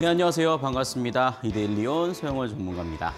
네, 안녕하세요. 반갑습니다. 이데일리온 서영원 전문가입니다.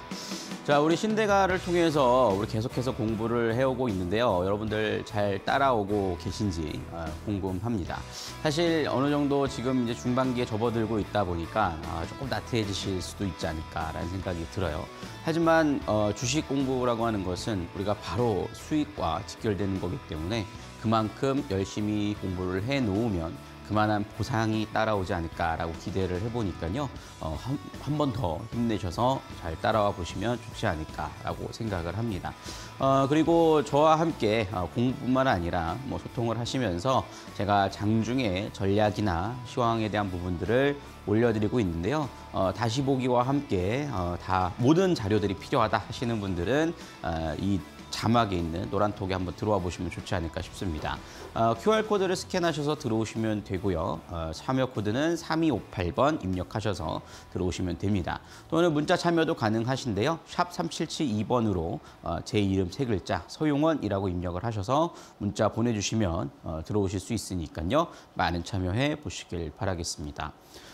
자, 우리 신대가를 통해서 우리 계속해서 공부를 해오고 있는데요. 여러분들 잘 따라오고 계신지 아, 궁금합니다. 사실 어느 정도 지금 이제 중반기에 접어들고 있다 보니까 아, 조금 나태해지실 수도 있지 않을까라는 생각이 들어요. 하지만 어, 주식 공부라고 하는 것은 우리가 바로 수익과 직결되는 거기 때문에 그만큼 열심히 공부를 해 놓으면 그만한 보상이 따라오지 않을까라고 기대를 해보니까요. 어, 한번 더 힘내셔서 잘 따라와 보시면 좋지 않을까라고 생각을 합니다. 어, 그리고 저와 함께 어, 공부뿐만 아니라 뭐 소통을 하시면서 제가 장중에 전략이나 시황에 대한 부분들을 올려드리고 있는데요. 어, 다시 보기와 함께 어, 다 모든 자료들이 필요하다 하시는 분들은 어, 이 자막에 있는 노란 톡에 한번 들어와 보시면 좋지 않을까 싶습니다. 어, QR코드를 스캔하셔서 들어오시면 되고요. 어, 참여 코드는 3258번 입력하셔서 들어오시면 됩니다. 또는 문자 참여도 가능하신데요. 샵 3772번으로 어, 제 이름 세 글자 서용원이라고 입력을 하셔서 문자 보내주시면 어, 들어오실 수 있으니까요. 많은 참여해 보시길 바라겠습니다.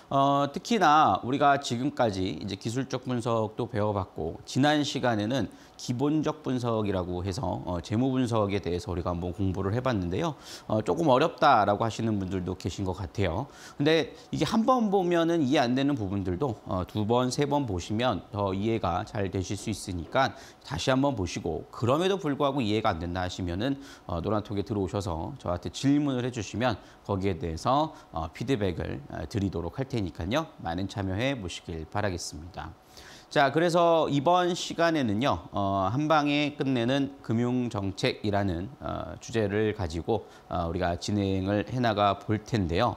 어, 특히나 우리가 지금까지 이제 기술적 분석도 배워봤고 지난 시간에는 기본적 분석이라고 해서 어, 재무 분석에 대해서 우리가 한번 공부를 해봤는데요. 어, 조금 어렵다라고 하시는 분들도 계신 것 같아요. 근데 이게 한 번 보면은 이해 안 되는 부분들도 어, 두 번, 세 번 보시면 더 이해가 잘 되실 수 있으니까 다시 한번 보시고 그럼에도 불구하고 이해가 안 된다 하시면은 노란톡에 들어오셔서 저한테 질문을 해주시면 거기에 대해서 피드백을 드리도록 할 테니까요. 많은 참여해 보시길 바라겠습니다. 자, 그래서 이번 시간에는요, 어, 한 방에 끝내는 금융정책이라는 어, 주제를 가지고 어, 우리가 진행을 해나가 볼 텐데요.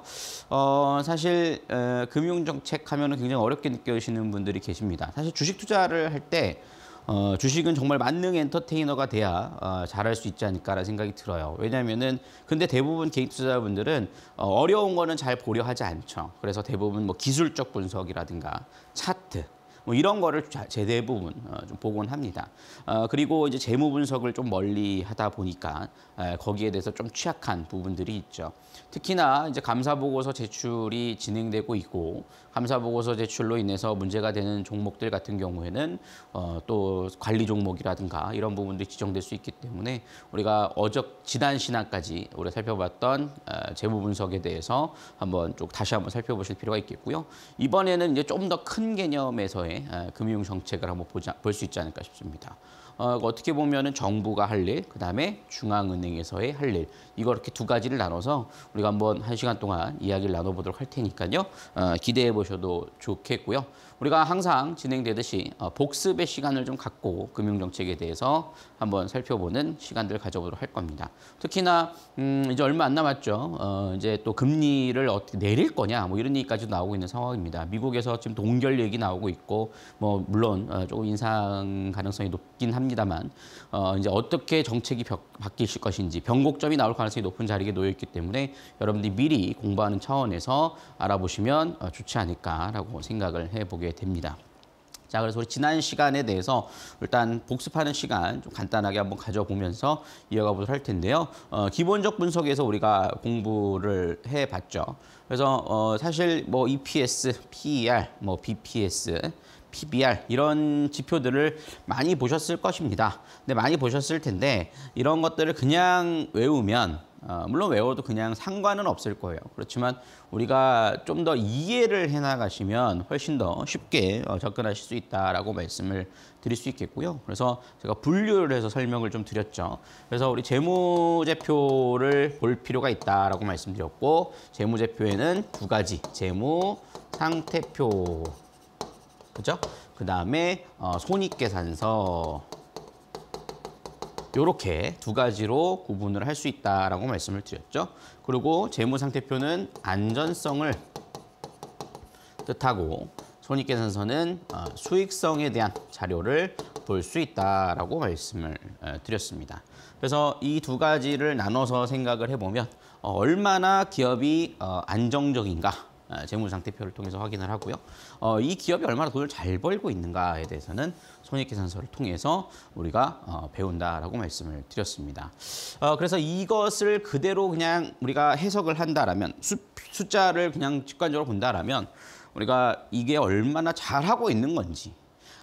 어, 사실 어, 금융정책 하면 은 굉장히 어렵게 느껴지시는 분들이 계십니다. 사실 주식 투자를 할때 어, 주식은 정말 만능 엔터테이너가 돼야 어, 잘할 수 있지 않을까라는 생각이 들어요. 왜냐면은 근데 대부분 개인 투자자분들은 어, 어려운 거는 잘 보려 하지 않죠. 그래서 대부분 뭐 기술적 분석이라든가 차트 뭐 이런 거를 제 대부분 어, 좀 보곤 합니다. 어, 그리고 이제 재무 분석을 좀 멀리 하다 보니까 거기에 대해서 좀 취약한 부분들이 있죠. 특히나 이제 감사보고서 제출이 진행되고 있고 감사보고서 제출로 인해서 문제가 되는 종목들 같은 경우에는 어, 또 관리 종목이라든가 이런 부분들이 지정될 수 있기 때문에 우리가 어적 지난 신화까지 우리 살펴봤던 재무 분석에 대해서 한번 쭉 다시 한번 살펴보실 필요가 있겠고요. 이번에는 이제 좀 더 큰 개념에서의 하 예, 금융 정책을 한번 보자 볼 수 있지 않을까 싶습니다. 어, 어떻게 보면은 정부가 할 일, 그 다음에 중앙은행에서의 할 일, 이거 이렇게 두 가지를 나눠서 우리가 한번 한 시간 동안 이야기를 나눠보도록 할 테니까요. 어, 기대해 보셔도 좋겠고요. 우리가 항상 진행되듯이 어, 복습의 시간을 좀 갖고 금융정책에 대해서 한번 살펴보는 시간들을 가져보도록 할 겁니다. 특히나 음, 이제 얼마 안 남았죠. 어, 이제 또 금리를 어떻게 내릴 거냐 뭐 이런 얘기까지도 나오고 있는 상황입니다. 미국에서 지금 동결 얘기 나오고 있고 뭐 물론 어, 조금 인상 가능성이 높긴 합니다만 어, 이제 어떻게 정책이 바뀌실 것인지 변곡점이 나올 가능성이 높은 자리에 놓여 있기 때문에 여러분들이 미리 공부하는 차원에서 알아보시면 어, 좋지 않을까라고 생각을 해보게 나게 됩니다. 자, 그래서 우리 지난 시간에 대해서 일단 복습하는 시간 좀 간단하게 한번 가져보면서 이어가 보도록 할 텐데요. 어, 기본적 분석에서 우리가 공부를 해봤죠. 그래서 어, 사실 뭐 EPS, PER, 뭐 BPS, PBR 이런 지표들을 많이 보셨을 것입니다. 근데 많이 보셨을 텐데 이런 것들을 그냥 외우면 어, 물론 외워도 그냥 상관은 없을 거예요. 그렇지만 우리가 좀 더 이해를 해나가시면 훨씬 더 쉽게 어, 접근하실 수 있다라고 말씀을 드릴 수 있겠고요. 그래서 제가 분류를 해서 설명을 좀 드렸죠. 그래서 우리 재무제표를 볼 필요가 있다라고 말씀드렸고 재무제표에는 두 가지 재무 상태표 그죠? 그 다음에 어, 손익계산서 이렇게 두 가지로 구분을 할 수 있다라고 말씀을 드렸죠. 그리고 재무상태표는 안전성을 뜻하고 손익계산서는 어, 수익성에 대한 자료를 볼 수 있다라고 말씀을 어, 드렸습니다. 그래서 이 두 가지를 나눠서 생각을 해보면 어, 얼마나 기업이 안정적인가 아, 재무상태표를 통해서 확인을 하고요. 어, 이 기업이 얼마나 돈을 잘 벌고 있는가에 대해서는 손익계산서를 통해서 우리가 어, 배운다라고 말씀을 드렸습니다. 어, 그래서 이것을 그대로 그냥 우리가 해석을 한다라면 수, 숫자를 그냥 직관적으로 본다라면 우리가 이게 얼마나 잘하고 있는 건지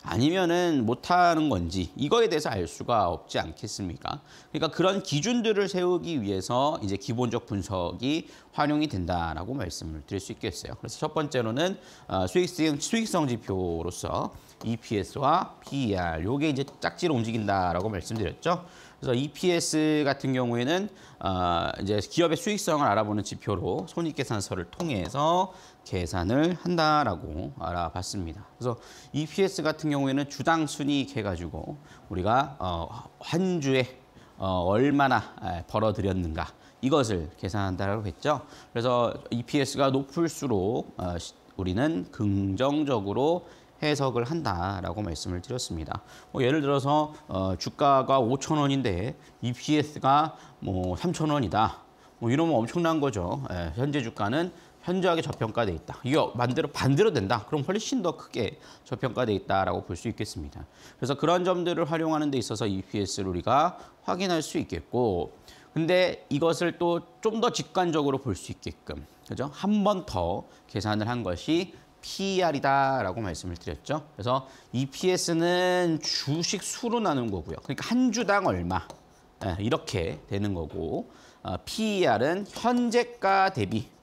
아니면은 못하는 건지 이거에 대해서 알 수가 없지 않겠습니까? 그러니까 그런 기준들을 세우기 위해서 이제 기본적 분석이 활용이 된다라고 말씀을 드릴 수 있겠어요. 그래서 첫 번째로는 어, 수익성, 수익성 지표로서 EPS와 PER 요게 이제 짝지로 움직인다라고 말씀드렸죠. 그래서 EPS 같은 경우에는 어, 이제 기업의 수익성을 알아보는 지표로 손익계산서를 통해서 계산을 한다라고 알아봤습니다. 그래서 EPS 같은 경우에는 주당 순이익 해가지고 우리가 어, 한 주에 어, 얼마나 벌어들였는가 이것을 계산한다고 했죠. 그래서 EPS가 높을수록 어, 우리는 긍정적으로 해석을 한다라고 말씀을 드렸습니다. 뭐 예를 들어서 어, 주가가 5천 원인데 EPS가 뭐 3천 원이다. 뭐 이러면 엄청난 거죠. 예, 현재 주가는 현저하게 저평가돼 있다. 이거 반대로 반대로 된다. 그럼 훨씬 더 크게 저평가돼 있다라고 볼 수 있겠습니다. 그래서 그런 점들을 활용하는 데 있어서 EPS를 우리가 확인할 수 있겠고 근데 이것을 또 좀 더 직관적으로 볼 수 있게끔 그죠? 한 번 더 계산을 한 것이 PER이다라고 말씀을 드렸죠. 그래서 EPS는 주식 수로 나눈 거고요. 그러니까 한 주당 얼마 예, 이렇게 되는 거고 어, PER은 현재가 대비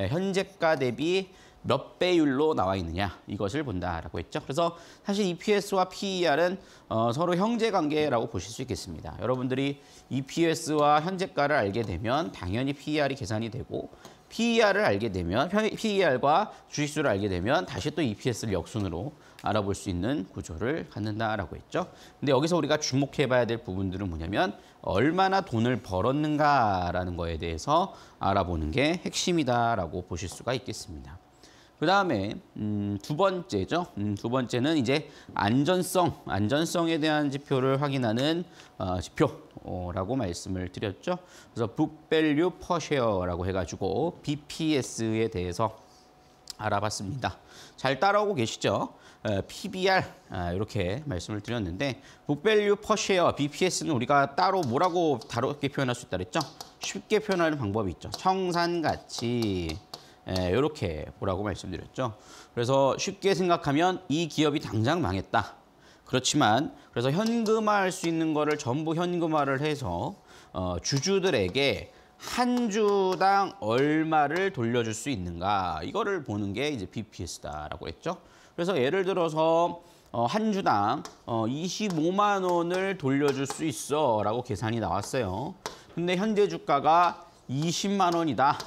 예, 현재가 대비 몇 배율로 나와 있느냐 이것을 본다라고 했죠. 그래서 사실 EPS와 PER은 어, 서로 형제 관계라고 보실 수 있겠습니다. 여러분들이 EPS와 현재가를 알게 되면 당연히 PER이 계산이 되고 PER을 알게 되면 PER과 주식수를 알게 되면 다시 또 EPS를 역순으로 알아볼 수 있는 구조를 갖는다라고 했죠. 근데 여기서 우리가 주목해봐야 될 부분들은 뭐냐면 얼마나 돈을 벌었는가라는 거에 대해서 알아보는 게 핵심이다라고 보실 수가 있겠습니다. 그 다음에 음, 두 번째죠. 음, 두 번째는 이제 안전성, 안전성에 대한 지표를 확인하는 어, 지표라고 말씀을 드렸죠. 그래서 북밸류 퍼쉐어라고 해가지고 BPS에 대해서 알아봤습니다. 잘 따라오고 계시죠? 어, PBR 아, 이렇게 말씀을 드렸는데 북밸류 퍼쉐어 BPS는 우리가 따로 뭐라고 다르게 표현할 수 있다 그랬죠? 쉽게 표현하는 방법이 있죠. 청산가치 이렇게 예, 보라고 말씀드렸죠. 그래서 쉽게 생각하면 이 기업이 당장 망했다. 그렇지만 그래서 현금화할 수 있는 거를 전부 현금화를 해서 어, 주주들에게 한 주당 얼마를 돌려줄 수 있는가 이거를 보는 게 이제 BPS다라고 했죠. 그래서 예를 들어서 어, 한 주당 어, 25만 원을 돌려줄 수 있어 라고 계산이 나왔어요. 근데 현재 주가가 20만 원이다.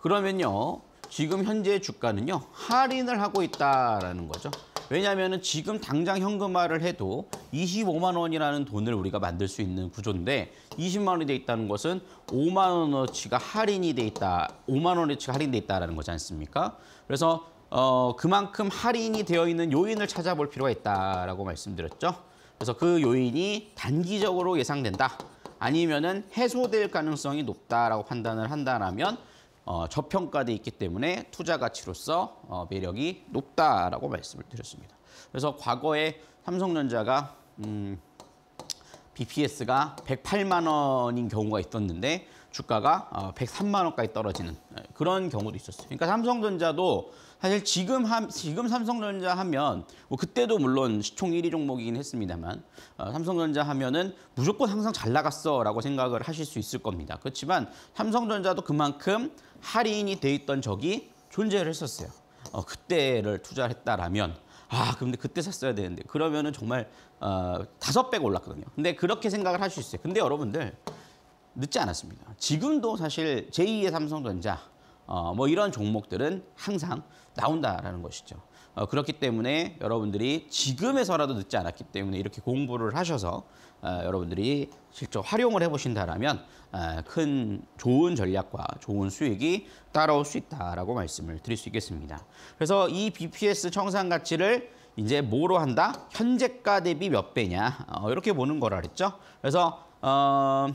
그러면요. 지금 현재 주가는요. 할인을 하고 있다라는 거죠. 왜냐하면 지금 당장 현금화를 해도 25만 원이라는 돈을 우리가 만들 수 있는 구조인데 20만 원이 돼 있다는 것은 5만 원어치가 할인이 돼 있다. 5만 원어치가 할인돼 있다라는 거지 않습니까? 그래서 어, 그만큼 할인이 되어 있는 요인을 찾아볼 필요가 있다라고 말씀드렸죠. 그래서 그 요인이 단기적으로 예상된다. 아니면은 해소될 가능성이 높다라고 판단을 한다라면 어, 저평가돼 있기 때문에 투자 가치로서 어, 매력이 높다라고 말씀을 드렸습니다. 그래서 과거에 삼성전자가 음, BPS가 108만 원인 경우가 있었는데 주가가 103만 어, 원까지 떨어지는 예, 그런 경우도 있었어요. 그러니까 삼성전자도 사실 지금 한, 지금 삼성전자 하면 뭐 그때도 물론 시총 1위 종목이긴 했습니다만 어, 삼성전자 하면은 무조건 항상 잘 나갔어라고 생각을 하실 수 있을 겁니다. 그렇지만 삼성전자도 그만큼 할인이 돼 있던 적이 존재를 했었어요. 어, 그때를 투자했다라면 아 근데 그때 샀어야 되는데 그러면은 정말 어, 다섯 어, 배가 올랐거든요. 근데 그렇게 생각을 할 수 있어요. 근데 여러분들 늦지 않았습니다. 지금도 사실 제2의 삼성전자 어, 뭐 이런 종목들은 항상 나온다라는 것이죠. 어, 그렇기 때문에 여러분들이 지금에서라도 늦지 않았기 때문에 이렇게 공부를 하셔서 어, 여러분들이 직접 활용을 해보신다라면 어, 큰 좋은 전략과 좋은 수익이 따라올 수 있다라고 말씀을 드릴 수 있겠습니다. 그래서 이 BPS 청산 가치를 이제 뭐로 한다? 현재가 대비 몇 배냐? 어, 이렇게 보는 거라 그랬죠. 그래서 어,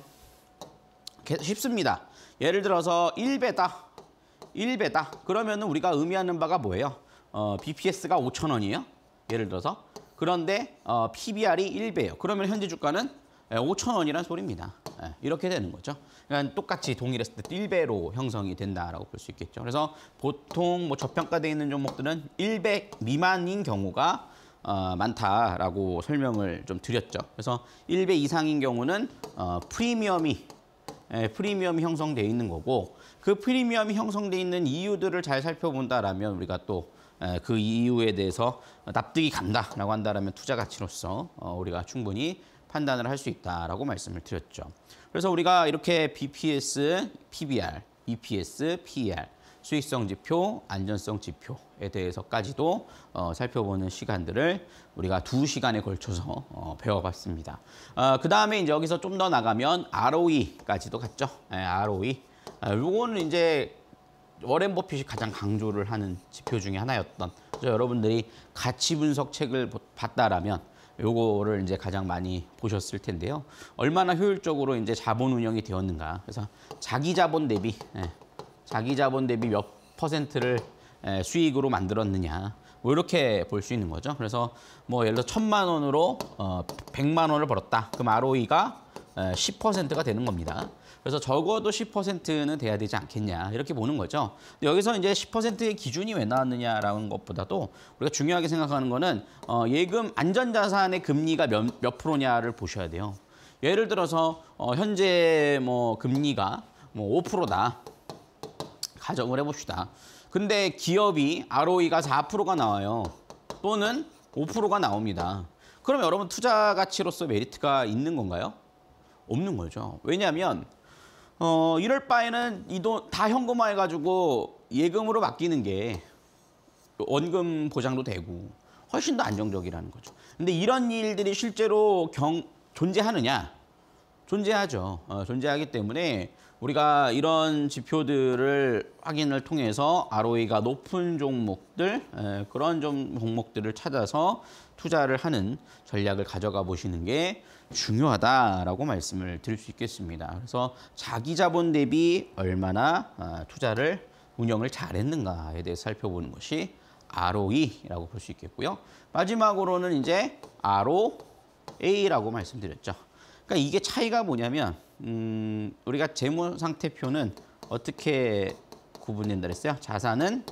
쉽습니다. 예를 들어서 1배다. 1배다. 그러면 은 우리가 의미하는 바가 뭐예요? 어, BPS가 5천원이에요 예를 들어서. 그런데 어, PBR이 1배예요. 그러면 현재 주가는 5천원이라는 예, 소리입니다. 예, 이렇게 되는 거죠. 그러니까 똑같이 동일했을 때 1배로 형성이 된다라고 볼 수 있겠죠. 그래서 보통 뭐 저평가되어 있는 종목들은 1배 미만인 경우가 어, 많다라고 설명을 좀 드렸죠. 그래서 1배 이상인 경우는 어, 프리미엄이 에, 예, 프리미엄이 형성되어 있는 거고 그 프리미엄이 형성돼 있는 이유들을 잘 살펴본다라면 우리가 또 그 이유에 대해서 납득이 간다라고 한다라면 투자 가치로서 어, 우리가 충분히 판단을 할 수 있다라고 말씀을 드렸죠. 그래서 우리가 이렇게 BPS, PBR, EPS, PER 수익성 지표, 안전성 지표에 대해서까지도 어, 살펴보는 시간들을 우리가 두 시간에 걸쳐서 어, 배워봤습니다. 어, 그 다음에 이제 여기서 좀 더 나가면 ROE까지도 갔죠. 네, 예, ROE. 아, 요거는 이제 워렌 버핏이 가장 강조를 하는 지표 중에 하나였던 그래서 여러분들이 가치 분석 책을 봤다라면 요거를 이제 가장 많이 보셨을 텐데요. 얼마나 효율적으로 이제 자본 운영이 되었는가. 그래서 자기 자본 대비 예, 자기 자본 대비 몇 퍼센트를 예, 수익으로 만들었느냐. 뭐 이렇게 볼 수 있는 거죠. 그래서 뭐 예를 들어 천만 원으로 어, 백만 원을 벌었다. 그럼 ROE가 예, 10%가 되는 겁니다. 그래서 적어도 10%는 돼야 되지 않겠냐 이렇게 보는 거죠. 여기서 이제 10%의 기준이 왜 나왔느냐라는 것보다도 우리가 중요하게 생각하는 거는 어, 예금 안전자산의 금리가 몇, 몇 프로냐를 보셔야 돼요. 예를 들어서 어, 현재 뭐 금리가 뭐 5%다 가정을 해봅시다. 근데 기업이 ROE가 4%가 나와요. 또는 5%가 나옵니다. 그럼 여러분 투자 가치로서 메리트가 있는 건가요? 없는 거죠. 왜냐하면 어, 이럴 바에는 이 돈 다 현금화 해가지고 예금으로 맡기는 게 원금 보장도 되고 훨씬 더 안정적이라는 거죠. 근데 이런 일들이 실제로 경, 존재하느냐? 존재하죠. 어, 존재하기 때문에 우리가 이런 지표들을 확인을 통해서 ROE가 높은 종목들, 에, 그런 종목들을 찾아서 투자를 하는 전략을 가져가 보시는 게 중요하다라고 말씀을 드릴 수 있겠습니다. 그래서 자기 자본 대비 얼마나 아, 투자를 운영을 잘했는가에 대해 살펴보는 것이 ROE라고 볼 수 있겠고요. 마지막으로는 이제 ROA라고 말씀드렸죠. 그러니까 이게 차이가 뭐냐면 음, 우리가 재무상태표는 어떻게 구분된다 그랬어요? 자산은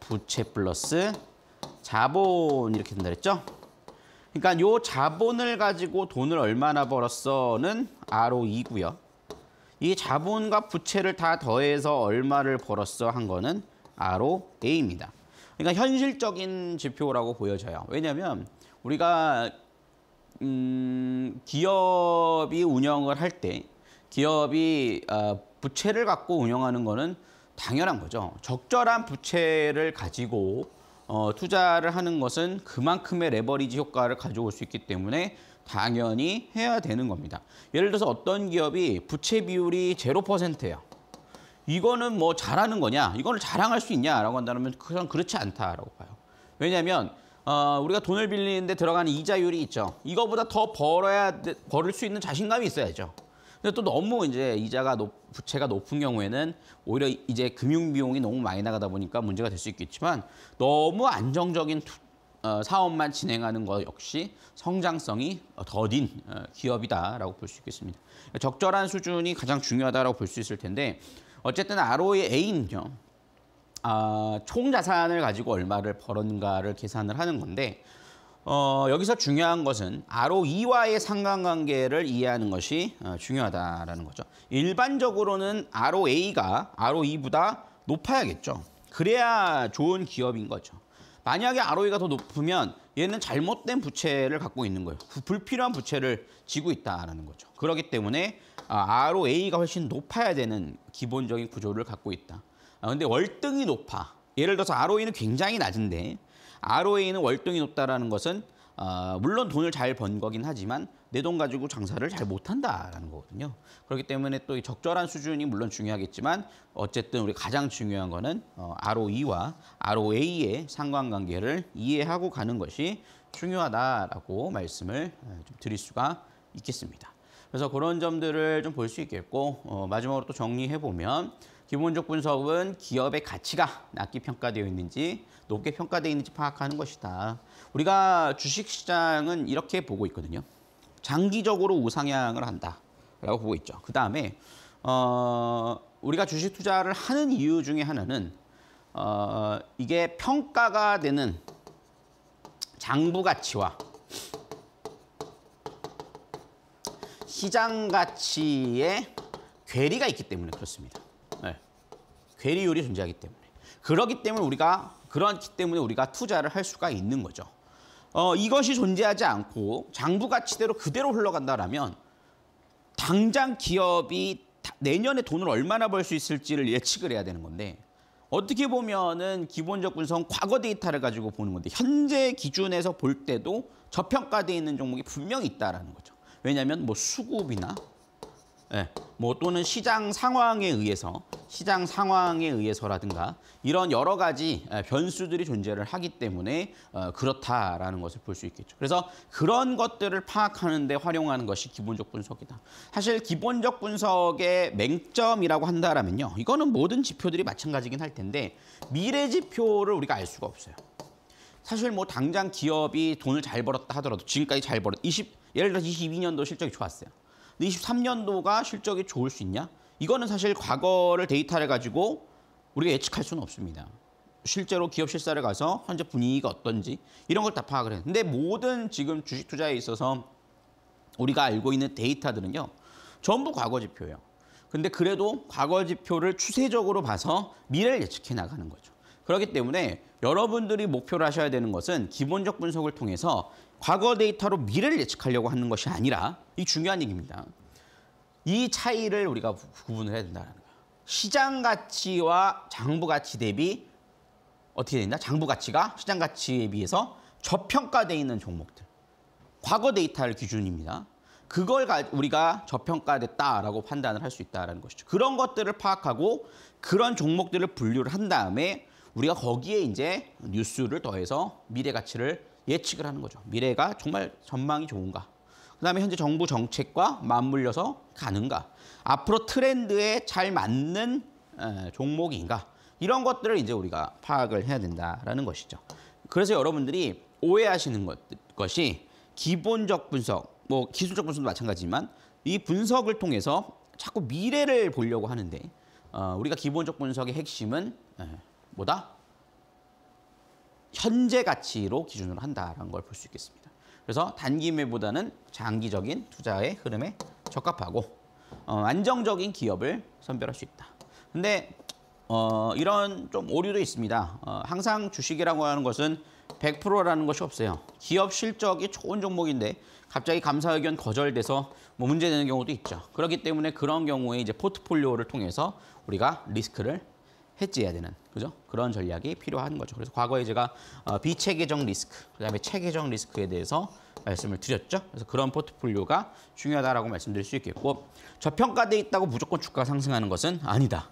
부채 플러스 자본 이렇게 된다 그랬죠? 그러니까 요 자본을 가지고 돈을 얼마나 벌었어는 ROE고요. 이 자본과 부채를 다 더해서 얼마를 벌었어 한 거는 ROA입니다. 그러니까 현실적인 지표라고 보여져요. 왜냐하면 우리가 음, 기업이 운영을 할 때 기업이 어, 부채를 갖고 운영하는 거는 당연한 거죠. 적절한 부채를 가지고 어, 투자를 하는 것은 그만큼의 레버리지 효과를 가져올 수 있기 때문에 당연히 해야 되는 겁니다. 예를 들어서 어떤 기업이 부채 비율이 제로 퍼센트예요 이거는 뭐 잘하는 거냐, 이거를 자랑할 수 있냐라고 한다면 그건 그렇지 않다라고 봐요. 왜냐하면 어, 우리가 돈을 빌리는데 들어가는 이자율이 있죠. 이거보다 더 벌어야 벌을 수 있는 자신감이 있어야죠. 근데 또 너무 이제 이자가 높, 부채가 높은 경우에는 오히려 이제 금융 비용이 너무 많이 나가다 보니까 문제가 될 수 있겠지만 너무 안정적인 투, 어, 사업만 진행하는 것 역시 성장성이 더딘 어, 기업이다라고 볼 수 있겠습니다. 적절한 수준이 가장 중요하다라고 볼 수 있을 텐데 어쨌든 ROE A는요. 아, 총 자산을 가지고 얼마를 벌었는가를 계산을 하는 건데 어, 여기서 중요한 것은 r o e 와의 상관관계를 이해하는 것이 어, 중요하다라는 거죠. 일반적으로는 ROA가 r o e 보다 높아야겠죠. 그래야 좋은 기업인 거죠. 만약에 ROE가 더 높으면 얘는 잘못된 부채를 갖고 있는 거예요. 불필요한 부채를 지고 있다라는 거죠. 그렇기 때문에 아, ROA가 훨씬 높아야 되는 기본적인 구조를 갖고 있다. 아, 근데 월등히 높아. 예를 들어서 ROE는 굉장히 낮은데 ROA는 월등히 높다라는 것은 어, 물론 돈을 잘 번 거긴 하지만 내 돈 가지고 장사를 잘 못한다라는 거거든요. 그렇기 때문에 또 적절한 수준이 물론 중요하겠지만 어쨌든 우리 가장 중요한 거는 어, ROE와 ROA의 상관관계를 이해하고 가는 것이 중요하다라고 말씀을 예, 좀 드릴 수가 있겠습니다. 그래서 그런 점들을 좀 볼 수 있겠고 어, 마지막으로 또 정리해보면 기본적 분석은 기업의 가치가 낮게 평가되어 있는지 높게 평가되어 있는지 파악하는 것이다. 우리가 주식시장은 이렇게 보고 있거든요. 장기적으로 우상향을 한다라고 보고 있죠. 그 다음에 어, 우리가 주식 투자를 하는 이유 중에 하나는 어, 이게 평가가 되는 장부 가치와 시장 가치의 괴리가 있기 때문에 그렇습니다. 네. 괴리율이 존재하기 때문에. 그러기 때문에 우리가 그렇기 때문에 우리가 투자를 할 수가 있는 거죠. 어, 이것이 존재하지 않고 장부 가치대로 그대로 흘러간다라면 당장 기업이 내년에 돈을 얼마나 벌 수 있을지를 예측을 해야 되는 건데 어떻게 보면은 기본적 분석 과거 데이터를 가지고 보는 건데 현재 기준에서 볼 때도 저평가돼 있는 종목이 분명히 있다라는 거죠. 왜냐하면 뭐 수급이나 예, 뭐 또는 시장 상황에 의해서 시장 상황에 의해서라든가 이런 여러 가지 예, 변수들이 존재를 하기 때문에 어, 그렇다라는 것을 볼 수 있겠죠. 그래서 그런 것들을 파악하는 데 활용하는 것이 기본적 분석이다. 사실 기본적 분석의 맹점이라고 한다면요 이거는 모든 지표들이 마찬가지긴 할 텐데 미래 지표를 우리가 알 수가 없어요. 사실 뭐 당장 기업이 돈을 잘 벌었다 하더라도 지금까지 잘 벌었 20 예를 들어 22년도 실적이 좋았어요. 23년도가 실적이 좋을 수 있냐? 이거는 사실 과거를 데이터를 가지고 우리가 예측할 수는 없습니다. 실제로 기업 실사를 가서 현재 분위기가 어떤지 이런 걸 다 파악을 해. 근데 모든 지금 주식 투자에 있어서 우리가 알고 있는 데이터들은요. 전부 과거 지표예요. 근데 그래도 과거 지표를 추세적으로 봐서 미래를 예측해 나가는 거죠. 그렇기 때문에 여러분들이 목표를 하셔야 되는 것은 기본적 분석을 통해서 과거 데이터로 미래를 예측하려고 하는 것이 아니라 이 중요한 얘기입니다. 이 차이를 우리가 구분을 해야 된다는 거예요. 시장 가치와 장부 가치 대비 어떻게 된다? 장부 가치가 시장 가치에 비해서 저평가돼 있는 종목들. 과거 데이터를 기준입니다. 그걸 우리가 저평가됐다라고 판단을 할 수 있다는 것이죠. 그런 것들을 파악하고 그런 종목들을 분류를 한 다음에 우리가 거기에 이제 뉴스를 더해서 미래 가치를 예측을 하는 거죠. 미래가 정말 전망이 좋은가? 그다음에 현재 정부 정책과 맞물려서 가는가? 앞으로 트렌드에 잘 맞는 종목인가? 이런 것들을 이제 우리가 파악을 해야 된다라는 것이죠. 그래서 여러분들이 오해하시는 것, 것이 기본적 분석, 뭐 기술적 분석도 마찬가지지만 이 분석을 통해서 자꾸 미래를 보려고 하는데 어, 우리가 기본적 분석의 핵심은 뭐다? 현재 가치로 기준으로 한다라는 걸 볼 수 있겠습니다. 그래서 단기 매보다는 장기적인 투자의 흐름에 적합하고 어, 안정적인 기업을 선별할 수 있다. 근데 어, 이런 좀 오류도 있습니다. 어, 항상 주식이라고 하는 것은 100%라는 것이 없어요. 기업 실적이 좋은 종목인데 갑자기 감사 의견 거절돼서 뭐 문제되는 경우도 있죠. 그렇기 때문에 그런 경우에 이제 포트폴리오를 통해서 우리가 리스크를 해지해야 되는 그죠? 그런 전략이 필요한 거죠. 그래서 과거에 제가 어, 비체계적 리스크, 그다음에 체계적 리스크에 대해서 말씀을 드렸죠. 그래서 그런 포트폴리오가 중요하다라고 말씀드릴 수 있겠고 저평가돼 있다고 무조건 주가 상승하는 것은 아니다.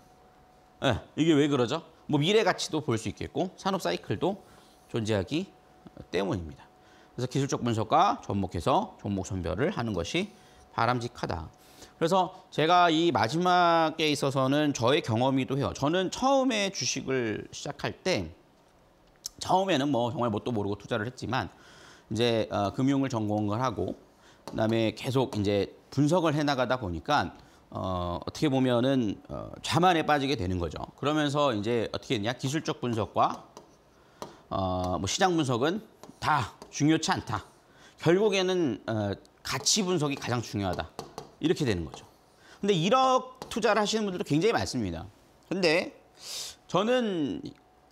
네, 이게 왜 그러죠? 뭐 미래 가치도 볼 수 있겠고 산업 사이클도 존재하기 때문입니다. 그래서 기술적 분석과 접목해서 종목 선별을 하는 것이 바람직하다. 그래서 제가 이 마지막에 있어서는 저의 경험이기도 해요. 저는 처음에 주식을 시작할 때 처음에는 뭐 정말 뭣도 모르고 투자를 했지만 이제 어, 금융을 전공을 하고 그다음에 계속 이제 분석을 해 나가다 보니까 어, 어떻게 보면은 어, 자만에 빠지게 되는 거죠. 그러면서 이제 어떻게 했냐 기술적 분석과 어, 뭐 시장 분석은 다 중요치 않다. 결국에는 어, 가치 분석이 가장 중요하다. 이렇게 되는 거죠. 근데 1억 투자를 하시는 분들도 굉장히 많습니다. 근데 저는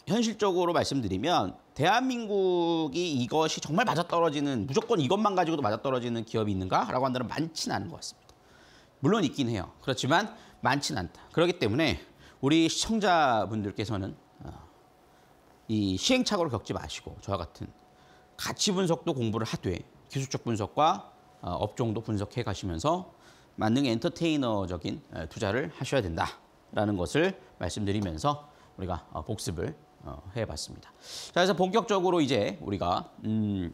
현실적으로 말씀드리면 대한민국이 이것이 정말 맞아떨어지는 무조건 이것만 가지고도 맞아떨어지는 기업이 있는가라고 한다면 많지는 않은 것 같습니다. 물론 있긴 해요. 그렇지만 많지는 않다. 그렇기 때문에 우리 시청자분들께서는 어, 이 시행착오를 겪지 마시고 저와 같은 가치 분석도 공부를 하되 기술적 분석과 어, 업종도 분석해 가시면서 만능 엔터테이너적인 투자를 하셔야 된다라는 것을 말씀드리면서 우리가 어, 복습을 어, 해봤습니다. 자, 그래서 본격적으로 이제 우리가 음,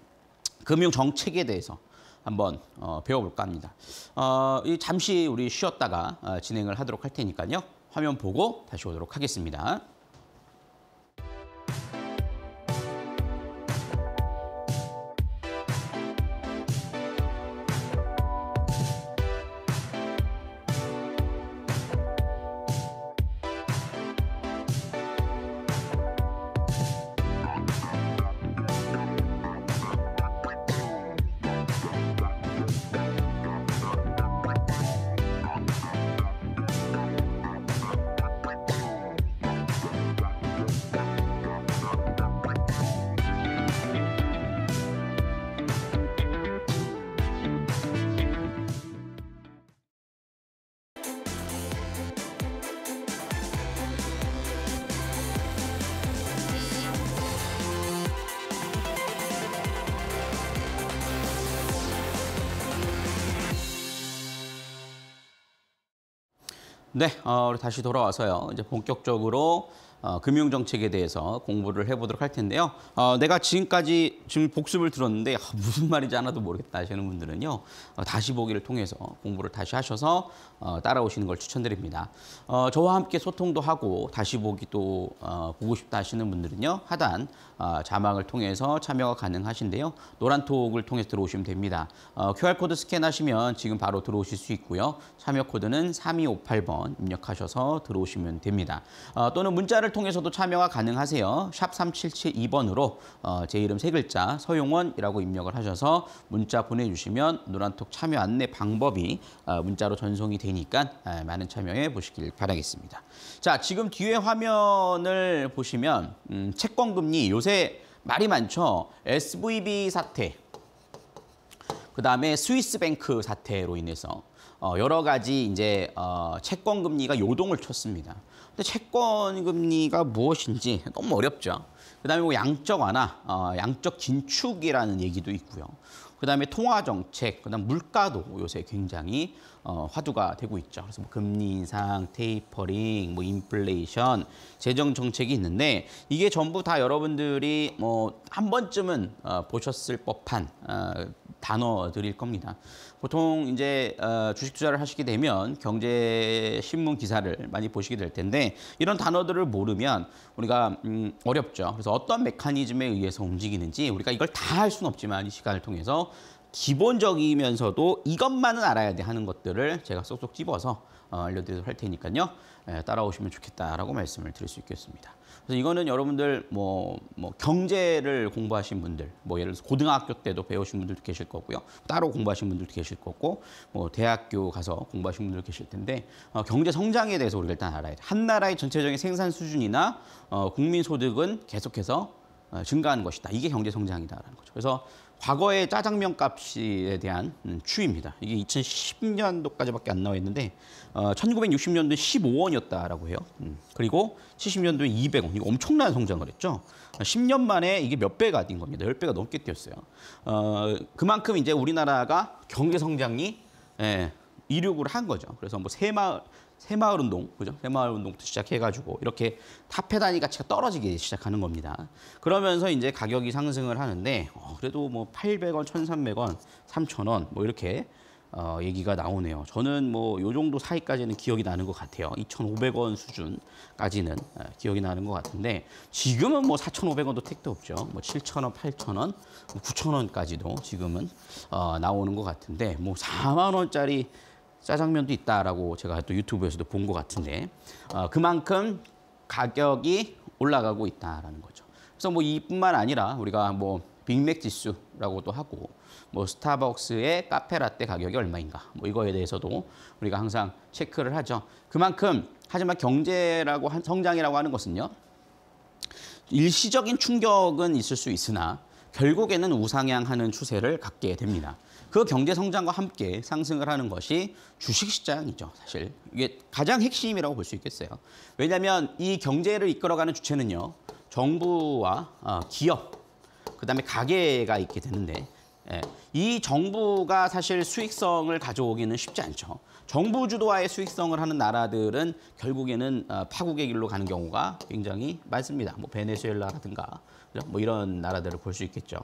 금융 정책에 대해서 한번 어, 배워볼까 합니다. 어, 잠시 우리 쉬었다가 어, 진행을 하도록 할 테니까요. 화면 보고 다시 오도록 하겠습니다. 네, 어, 우리 다시 돌아와서요. 이제 본격적으로 어, 금융 정책에 대해서 공부를 해보도록 할 텐데요. 어, 내가 지금까지 지금 복습을 들었는데 아, 무슨 말인지 하나도 모르겠다 하시는 분들은요. 어, 다시 보기를 통해서 공부를 다시 하셔서 어, 따라오시는 걸 추천드립니다. 어, 저와 함께 소통도 하고 다시 보기도 어, 보고 싶다 하시는 분들은요. 하단 어, 자막을 통해서 참여가 가능하신데요. 노란톡을 통해서 들어오시면 됩니다. 어, QR코드 스캔하시면 지금 바로 들어오실 수 있고요. 참여 코드는 3258번 입력하셔서 들어오시면 됩니다. 어, 또는 문자를 문자를 통해서도 참여가 가능하세요. 샵 3772번으로 어, 제 이름 세 글자 서용원이라고 입력을 하셔서 문자 보내주시면 노란톡 참여 안내 방법이 어, 문자로 전송이 되니까 에, 많은 참여해 보시길 바라겠습니다. 자, 지금 뒤에 화면을 보시면 음, 채권금리 요새 말이 많죠. SVB 사태, 그다음에 스위스뱅크 사태로 인해서 어, 여러 가지 이제 어, 채권 금리가 요동을 쳤습니다. 근데 채권 금리가 무엇인지 너무 어렵죠. 그다음에 뭐 양적 완화, 어, 양적 진축이라는 얘기도 있고요. 그다음에 통화 정책, 그다음 물가도 요새 굉장히 어, 화두가 되고 있죠. 그래서 뭐 금리 인상, 테이퍼링, 뭐 인플레이션, 재정 정책이 있는데 이게 전부 다 여러분들이 뭐 한 번쯤은 어, 보셨을 법한 어, 단어들일 겁니다. 보통 이제 어, 주식 투자를 하시게 되면 경제 신문 기사를 많이 보시게 될 텐데 이런 단어들을 모르면 우리가 음, 어렵죠. 그래서 어떤 메커니즘에 의해서 움직이는지 우리가 이걸 다 할 수는 없지만 이 시간을 통해서 기본적이면서도 이것만은 알아야 돼 하는 것들을 제가 쏙쏙 집어서 어, 알려드리도록 할 테니까요. 예, 따라오시면 좋겠다라고 말씀을 드릴 수 있겠습니다. 그래서 이거는 여러분들 뭐, 뭐 경제를 공부하신 분들, 뭐 예를 들어서 고등학교 때도 배우신 분들도 계실 거고요. 따로 공부하신 분들도 계실 거고, 뭐 대학교 가서 공부하신 분들도 계실 텐데 어, 경제 성장에 대해서 우리가 일단 알아야 돼. 한 나라의 전체적인 생산 수준이나 어, 국민 소득은 계속해서 어, 증가하는 것이다. 이게 경제 성장이다라는 거죠. 그래서 과거의 짜장면 값에 대한 음, 추위입니다 이게 2010년도까지밖에 안 나와 있는데 어, 1960년도에 15원이었다라고 해요. 음, 그리고 70년도에 200원. 이거 엄청난 성장을 했죠. 10년 만에 이게 몇 배가 뛴 겁니다. 10배가 넘게 뛰었어요. 어, 그만큼 이제 우리나라가 경제 성장이 예, 이륙을 한 거죠. 그래서 뭐 새마을 새마을운동, 그죠? 새마을운동부터 시작해가지고 이렇게 타페 단위 가치가 떨어지기 시작하는 겁니다. 그러면서 이제 가격이 상승을 하는데 어, 그래도 뭐 800원, 1,300원, 3,000원 뭐 이렇게 어, 얘기가 나오네요. 저는 뭐 요 정도 사이까지는 기억이 나는 것 같아요. 2,500원 수준까지는 예, 기억이 나는 것 같은데 지금은 뭐 4,500원도 택도 없죠. 뭐 7,000원, 8,000원, 뭐 9,000원까지도 지금은 어, 나오는 것 같은데 뭐 4만 원짜리 짜장면도 있다라고 제가 또 유튜브에서도 본 것 같은데 어, 그만큼 가격이 올라가고 있다라는 거죠. 그래서 뭐 이뿐만 아니라 우리가 뭐 빅맥 지수라고도 하고 뭐 스타벅스의 카페라떼 가격이 얼마인가 뭐 이거에 대해서도 우리가 항상 체크를 하죠. 그만큼 하지만 경제라고 한 성장이라고 하는 것은요. 일시적인 충격은 있을 수 있으나 결국에는 우상향하는 추세를 갖게 됩니다. 그 경제 성장과 함께 상승을 하는 것이 주식시장이죠. 사실 이게 가장 핵심이라고 볼 수 있겠어요. 왜냐하면 이 경제를 이끌어가는 주체는요. 정부와 어, 기업, 그다음에 가게가 있게 되는데 예, 이 정부가 사실 수익성을 가져오기는 쉽지 않죠. 정부 주도화의 수익성을 하는 나라들은 결국에는 어, 파국의 길로 가는 경우가 굉장히 많습니다. 뭐 베네수엘라라든가 뭐 이런 나라들을 볼 수 있겠죠.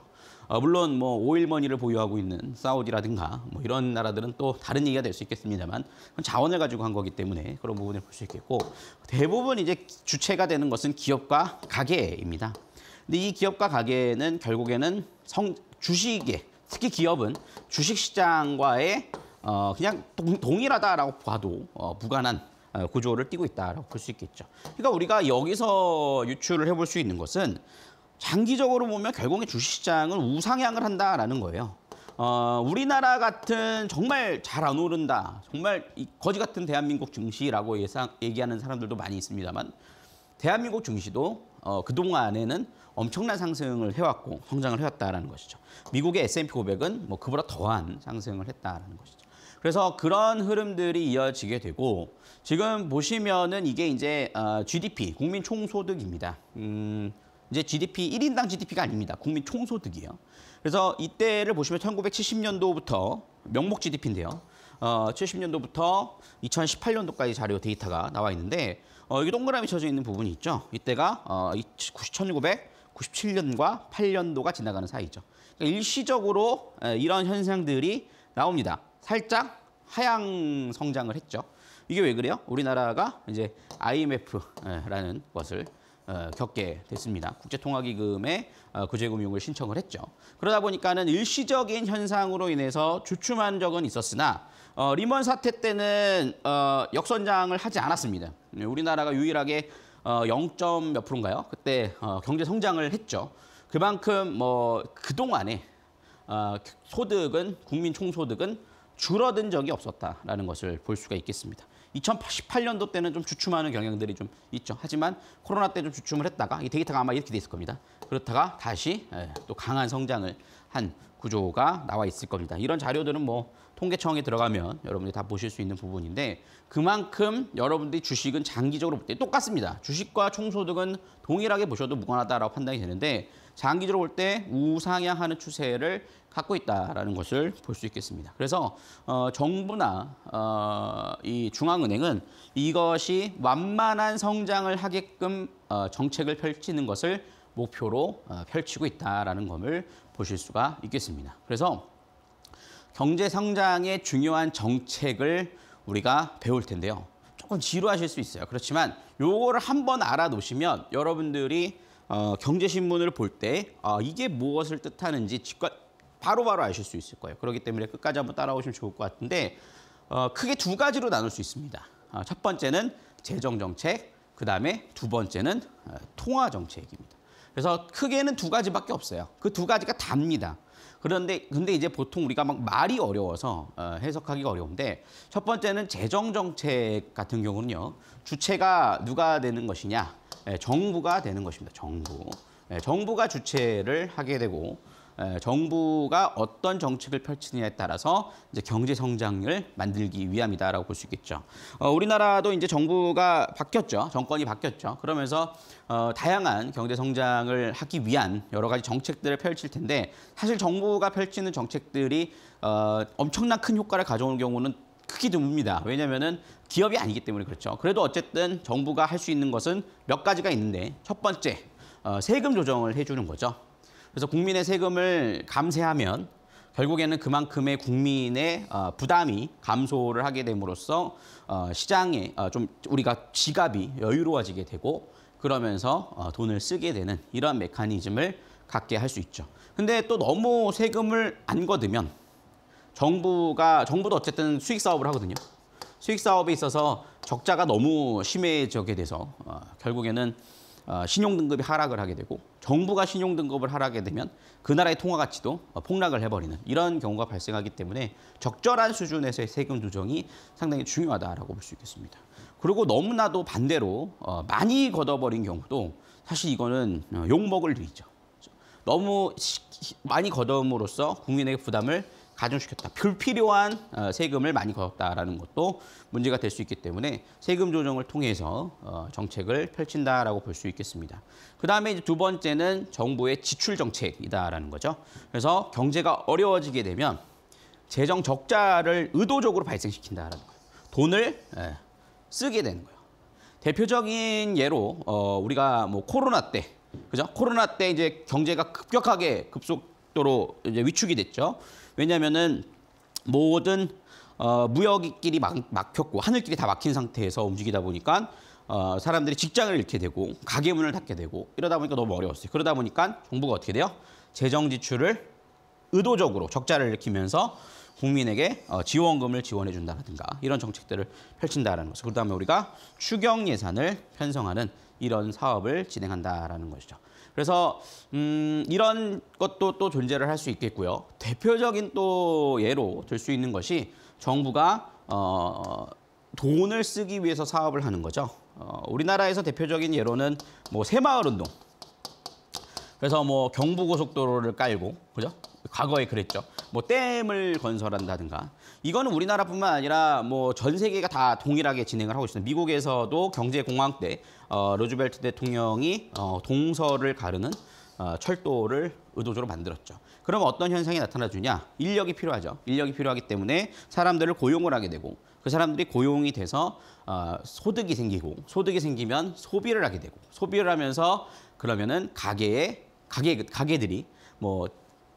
어, 물론 뭐 오일머니를 보유하고 있는 사우디라든가 뭐 이런 나라들은 또 다른 얘기가 될 수 있겠습니다만 자원을 가지고 한 거기 때문에 그런 부분을 볼 수 있겠고 대부분 이제 주체가 되는 것은 기업과 가게입니다. 근데 이 기업과 가게는 결국에는 성 주식에 특히 기업은 주식 시장과의 어, 그냥 동, 동 일하다라고 봐도 어, 무관한 어, 구조를 띄고 있다라고 볼 수 있겠죠. 그러니까 우리가 여기서 유추를 해 볼 수 있는 것은 장기적으로 보면 결국에 주식시장은 우상향을 한다라는 거예요. 어, 우리나라 같은 정말 잘 안 오른다, 정말 이 거지 같은 대한민국 증시라고 예상, 얘기하는 사람들도 많이 있습니다만 대한민국 증시도 어, 그동안에는 엄청난 상승을 해왔고 성장을 해왔다라는 것이죠. 미국의 S&P 500은 뭐 그보다 더한 상승을 했다라는 것이죠. 그래서 그런 흐름들이 이어지게 되고 지금 보시면은 이게 이제 어, GDP 국민 총소득입니다. 음, 이제 GDP 일인당 GDP가 아닙니다. 국민 총소득이에요. 그래서 이때를 보시면 1970년도부터 명목 GDP인데요. 어, 70년도부터 2018년도까지 자료 데이터가 나와 있는데 어, 여기 동그라미 쳐져 있는 부분이 있죠. 이때가 어, 1997년과 8년도가 지나가는 사이죠. 그러니까 일시적으로 에, 이런 현상들이 나옵니다. 살짝 하향 성장을 했죠. 이게 왜 그래요? 우리나라가 이제 IMF라는 것을 어, 겪게 됐습니다. 국제통화기금에 구제금융을 어, 신청을 했죠. 그러다 보니까는 일시적인 현상으로 인해서 주춤한 적은 있었으나 어, 리먼 사태 때는 어, 역선장을 하지 않았습니다. 네, 우리나라가 유일하게 어, 0.몇 프로인가요? 그때 어, 경제 성장을 했죠. 그만큼 뭐 그동안에 어, 소득은 국민 총소득은 줄어든 적이 없었다라는 것을 볼 수가 있겠습니다. 2018년도 때는 좀 주춤하는 경향들이 좀 있죠. 하지만 코로나 때 좀 주춤을 했다가 이 데이터가 아마 이렇게 돼 있을 겁니다. 그렇다가 다시 예, 또 강한 성장을 한 구조가 나와 있을 겁니다. 이런 자료들은 뭐 통계청에 들어가면 여러분들이 다 보실 수 있는 부분인데 그만큼 여러분들이 주식은 장기적으로 볼 때 똑같습니다. 주식과 총소득은 동일하게 보셔도 무관하다라고 판단이 되는데 장기적으로 볼 때 우상향하는 추세를 갖고 있다라는 것을 볼 수 있겠습니다. 그래서 어, 정부나 어, 이 중앙은행은 이것이 완만한 성장을 하게끔 어, 정책을 펼치는 것을 목표로 어, 펼치고 있다라는 것을 보실 수가 있겠습니다. 그래서 경제 성장의 중요한 정책을 우리가 배울 텐데요. 조금 지루하실 수 있어요. 그렇지만 요거를 한번 알아놓으시면 여러분들이 어, 경제신문을 볼때 어, 아, 이게 무엇을 뜻하는지 직관 바로바로 바로 아실 수 있을 거예요. 그렇기 때문에 끝까지 한번 따라오시면 좋을 것 같은데 어, 크게 두 가지로 나눌 수 있습니다. 어, 첫 번째는 재정정책, 그다음에 두 번째는 어, 통화정책입니다. 그래서 크게는 두 가지밖에 없어요. 그 두 가지가 답니다. 그런데 근데 이제 보통 우리가 막 말이 어려워서 어, 해석하기가 어려운데 첫 번째는 재정 정책 같은 경우는요 주체가 누가 되는 것이냐 예, 정부가 되는 것입니다. 정부. 예, 정부가 주체를 하게 되고 예, 정부가 어떤 정책을 펼치느냐에 따라서 이제 경제 성장을 만들기 위함이다라고 볼 수 있겠죠. 어, 우리나라도 이제 정부가 바뀌었죠. 정권이 바뀌었죠. 그러면서 어, 다양한 경제 성장을 하기 위한 여러 가지 정책들을 펼칠 텐데 사실 정부가 펼치는 정책들이 어, 엄청난 큰 효과를 가져오는 경우는 극히 드뭅니다. 왜냐면은 기업이 아니기 때문에 그렇죠. 그래도 어쨌든 정부가 할 수 있는 것은 몇 가지가 있는데 첫 번째 어, 세금 조정을 해주는 거죠. 그래서 국민의 세금을 감세하면 결국에는 그만큼의 국민의 어, 부담이 감소를 하게 됨으로써 어, 시장에 어, 좀 우리가 지갑이 여유로워지게 되고 그러면서 어, 돈을 쓰게 되는 이러한 메커니즘을 갖게 할 수 있죠. 근데 또 너무 세금을 안 거두면 정부가 정부도 어쨌든 수익 사업을 하거든요. 수익 사업에 있어서 적자가 너무 심해지게 돼서 어, 결국에는 어, 신용 등급이 하락을 하게 되고 정부가 신용 등급을 하락하게 되면 그 나라의 통화 가치도 어, 폭락을 해버리는 이런 경우가 발생하기 때문에 적절한 수준에서의 세금 조정이 상당히 중요하다고볼 수 있겠습니다. 그리고 너무나도 반대로 어, 많이 걷어버린 경우도 사실 이거는 어, 욕먹을 일이죠. 너무 많이 걷어옴으로써 국민에게 부담을 가중시켰다. 불필요한 어, 세금을 많이 걷었다라는 것도 문제가 될 수 있기 때문에 세금 조정을 통해서 어, 정책을 펼친다라고 볼 수 있겠습니다. 그다음에 이제 두 번째는 정부의 지출 정책이다라는 거죠. 그래서 경제가 어려워지게 되면 재정 적자를 의도적으로 발생시킨다라는 거예요. 돈을 예, 쓰게 되는 거예요. 대표적인 예로 어 우리가 뭐 코로나 때 그죠? 코로나 때 이제 경제가 급격하게 급속도로 이제 위축이 됐죠. 왜냐면은 모든 어, 무역길이 막, 막혔고 하늘길이 다 막힌 상태에서 움직이다 보니까 어, 사람들이 직장을 잃게 되고 가게 문을 닫게 되고 이러다 보니까 너무 어려웠어요. 그러다 보니까 정부가 어떻게 돼요? 재정 지출을 의도적으로 적자를 일으키면서 국민에게 어, 지원금을 지원해 준다라든가 이런 정책들을 펼친다라는 것을 그다음에 우리가 추경 예산을 편성하는 이런 사업을 진행한다라는 것이죠. 그래서 음, 이런 것도 또 존재를 할 수 있겠고요. 대표적인 또 예로 들 수 있는 것이 정부가 어, 돈을 쓰기 위해서 사업을 하는 거죠. 어, 우리나라에서 대표적인 예로는 뭐 새마을 운동. 그래서 뭐 경부고속도로를 깔고 그죠? 과거에 그랬죠. 뭐 댐을 건설한다든가 이거는 우리나라뿐만 아니라 뭐 전 세계가 다 동일하게 진행을 하고 있습니다. 미국에서도 경제 공황 때 어, 로즈벨트 대통령이 어, 동서를 가르는 어, 철도를 의도적으로 만들었죠. 그럼 어떤 현상이 나타나주냐? 인력이 필요하죠. 인력이 필요하기 때문에 사람들을 고용을 하게 되고 그 사람들이 고용이 돼서 어, 소득이 생기고 소득이 생기면 소비를 하게 되고 소비를 하면서 그러면은 가게에 가게 가게들이 뭐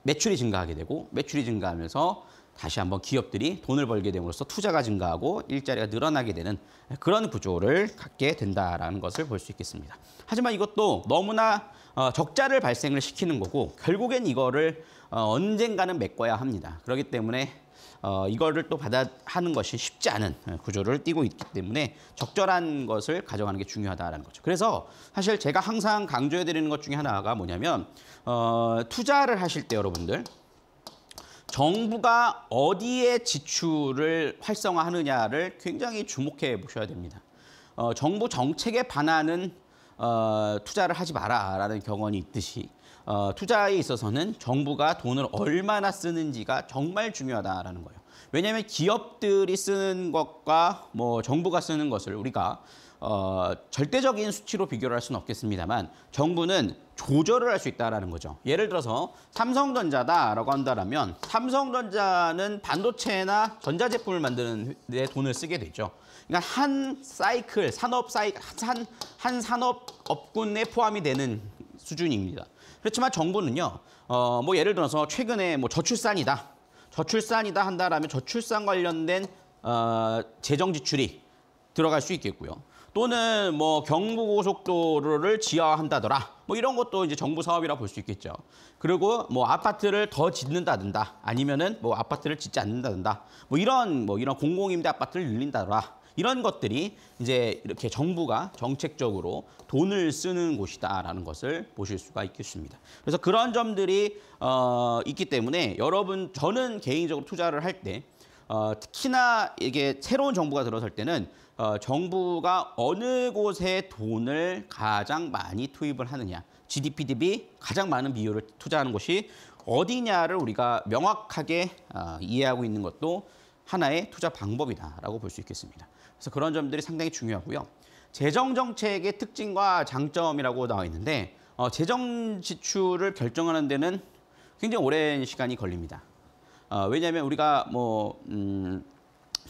매출이 증가하게 되고 매출이 증가하면서 다시 한번 기업들이 돈을 벌게 됨으로써 투자가 증가하고 일자리가 늘어나게 되는 그런 구조를 갖게 된다라는 것을 볼 수 있겠습니다. 하지만 이것도 너무나 어, 적자를 발생을 시키는 거고 결국엔 이거를 어, 언젠가는 메꿔야 합니다. 그렇기 때문에 어, 이거를 또 받아 하는 것이 쉽지 않은 구조를 띠고 있기 때문에 적절한 것을 가져가는 게 중요하다라는 거죠. 그래서 사실 제가 항상 강조해 드리는 것 중에 하나가 뭐냐면 어, 투자를 하실 때 여러분들 정부가 어디에 지출을 활성화하느냐를 굉장히 주목해 보셔야 됩니다. 어, 정부 정책에 반하는 어, 투자를 하지 마라라는 경언이 있듯이 어, 투자에 있어서는 정부가 돈을 얼마나 쓰는지가 정말 중요하다라는 거예요. 왜냐하면 기업들이 쓰는 것과 뭐 정부가 쓰는 것을 우리가 어, 절대적인 수치로 비교를 할 수는 없겠습니다만 정부는 조절을 할 수 있다는 라 거죠. 예를 들어서 삼성전자다라고 한다면 삼성전자는 반도체나 전자제품을 만드는 데 돈을 쓰게 되죠. 그러니까 한 사이클, 산업 사이 한, 한 산업 업군에 포함이 되는 수준입니다. 그렇지만 정부는요. 어, 뭐 예를 들어서 최근에 뭐 저출산이다. 저출산이다 한다라면 저출산 관련된 어, 재정 지출이 들어갈 수 있겠고요. 또는 뭐 경부고속도로를 지하화한다더라. 뭐 이런 것도 이제 정부 사업이라 볼 수 있겠죠. 그리고 뭐 아파트를 더 짓는다든다. 아니면은 뭐 아파트를 짓지 않는다든다. 뭐 이런 뭐 이런 공공임대 아파트를 늘린다더라. 이런 것들이 이제 이렇게 정부가 정책적으로 돈을 쓰는 곳이다라는 것을 보실 수가 있겠습니다. 그래서 그런 점들이 어, 있기 때문에 여러분 저는 개인적으로 투자를 할 때 어, 특히나 이게 새로운 정부가 들어설 때는 어, 정부가 어느 곳에 돈을 가장 많이 투입을 하느냐. GDP 대비 가장 많은 비율을 투자하는 곳이 어디냐를 우리가 명확하게 어, 이해하고 있는 것도 하나의 투자 방법이다라고 볼 수 있겠습니다. 그래서 그런 점들이 상당히 중요하고요. 재정 정책의 특징과 장점이라고 나와 있는데 어, 재정 지출을 결정하는 데는 굉장히 오랜 시간이 걸립니다. 어, 왜냐하면 우리가 뭐 음,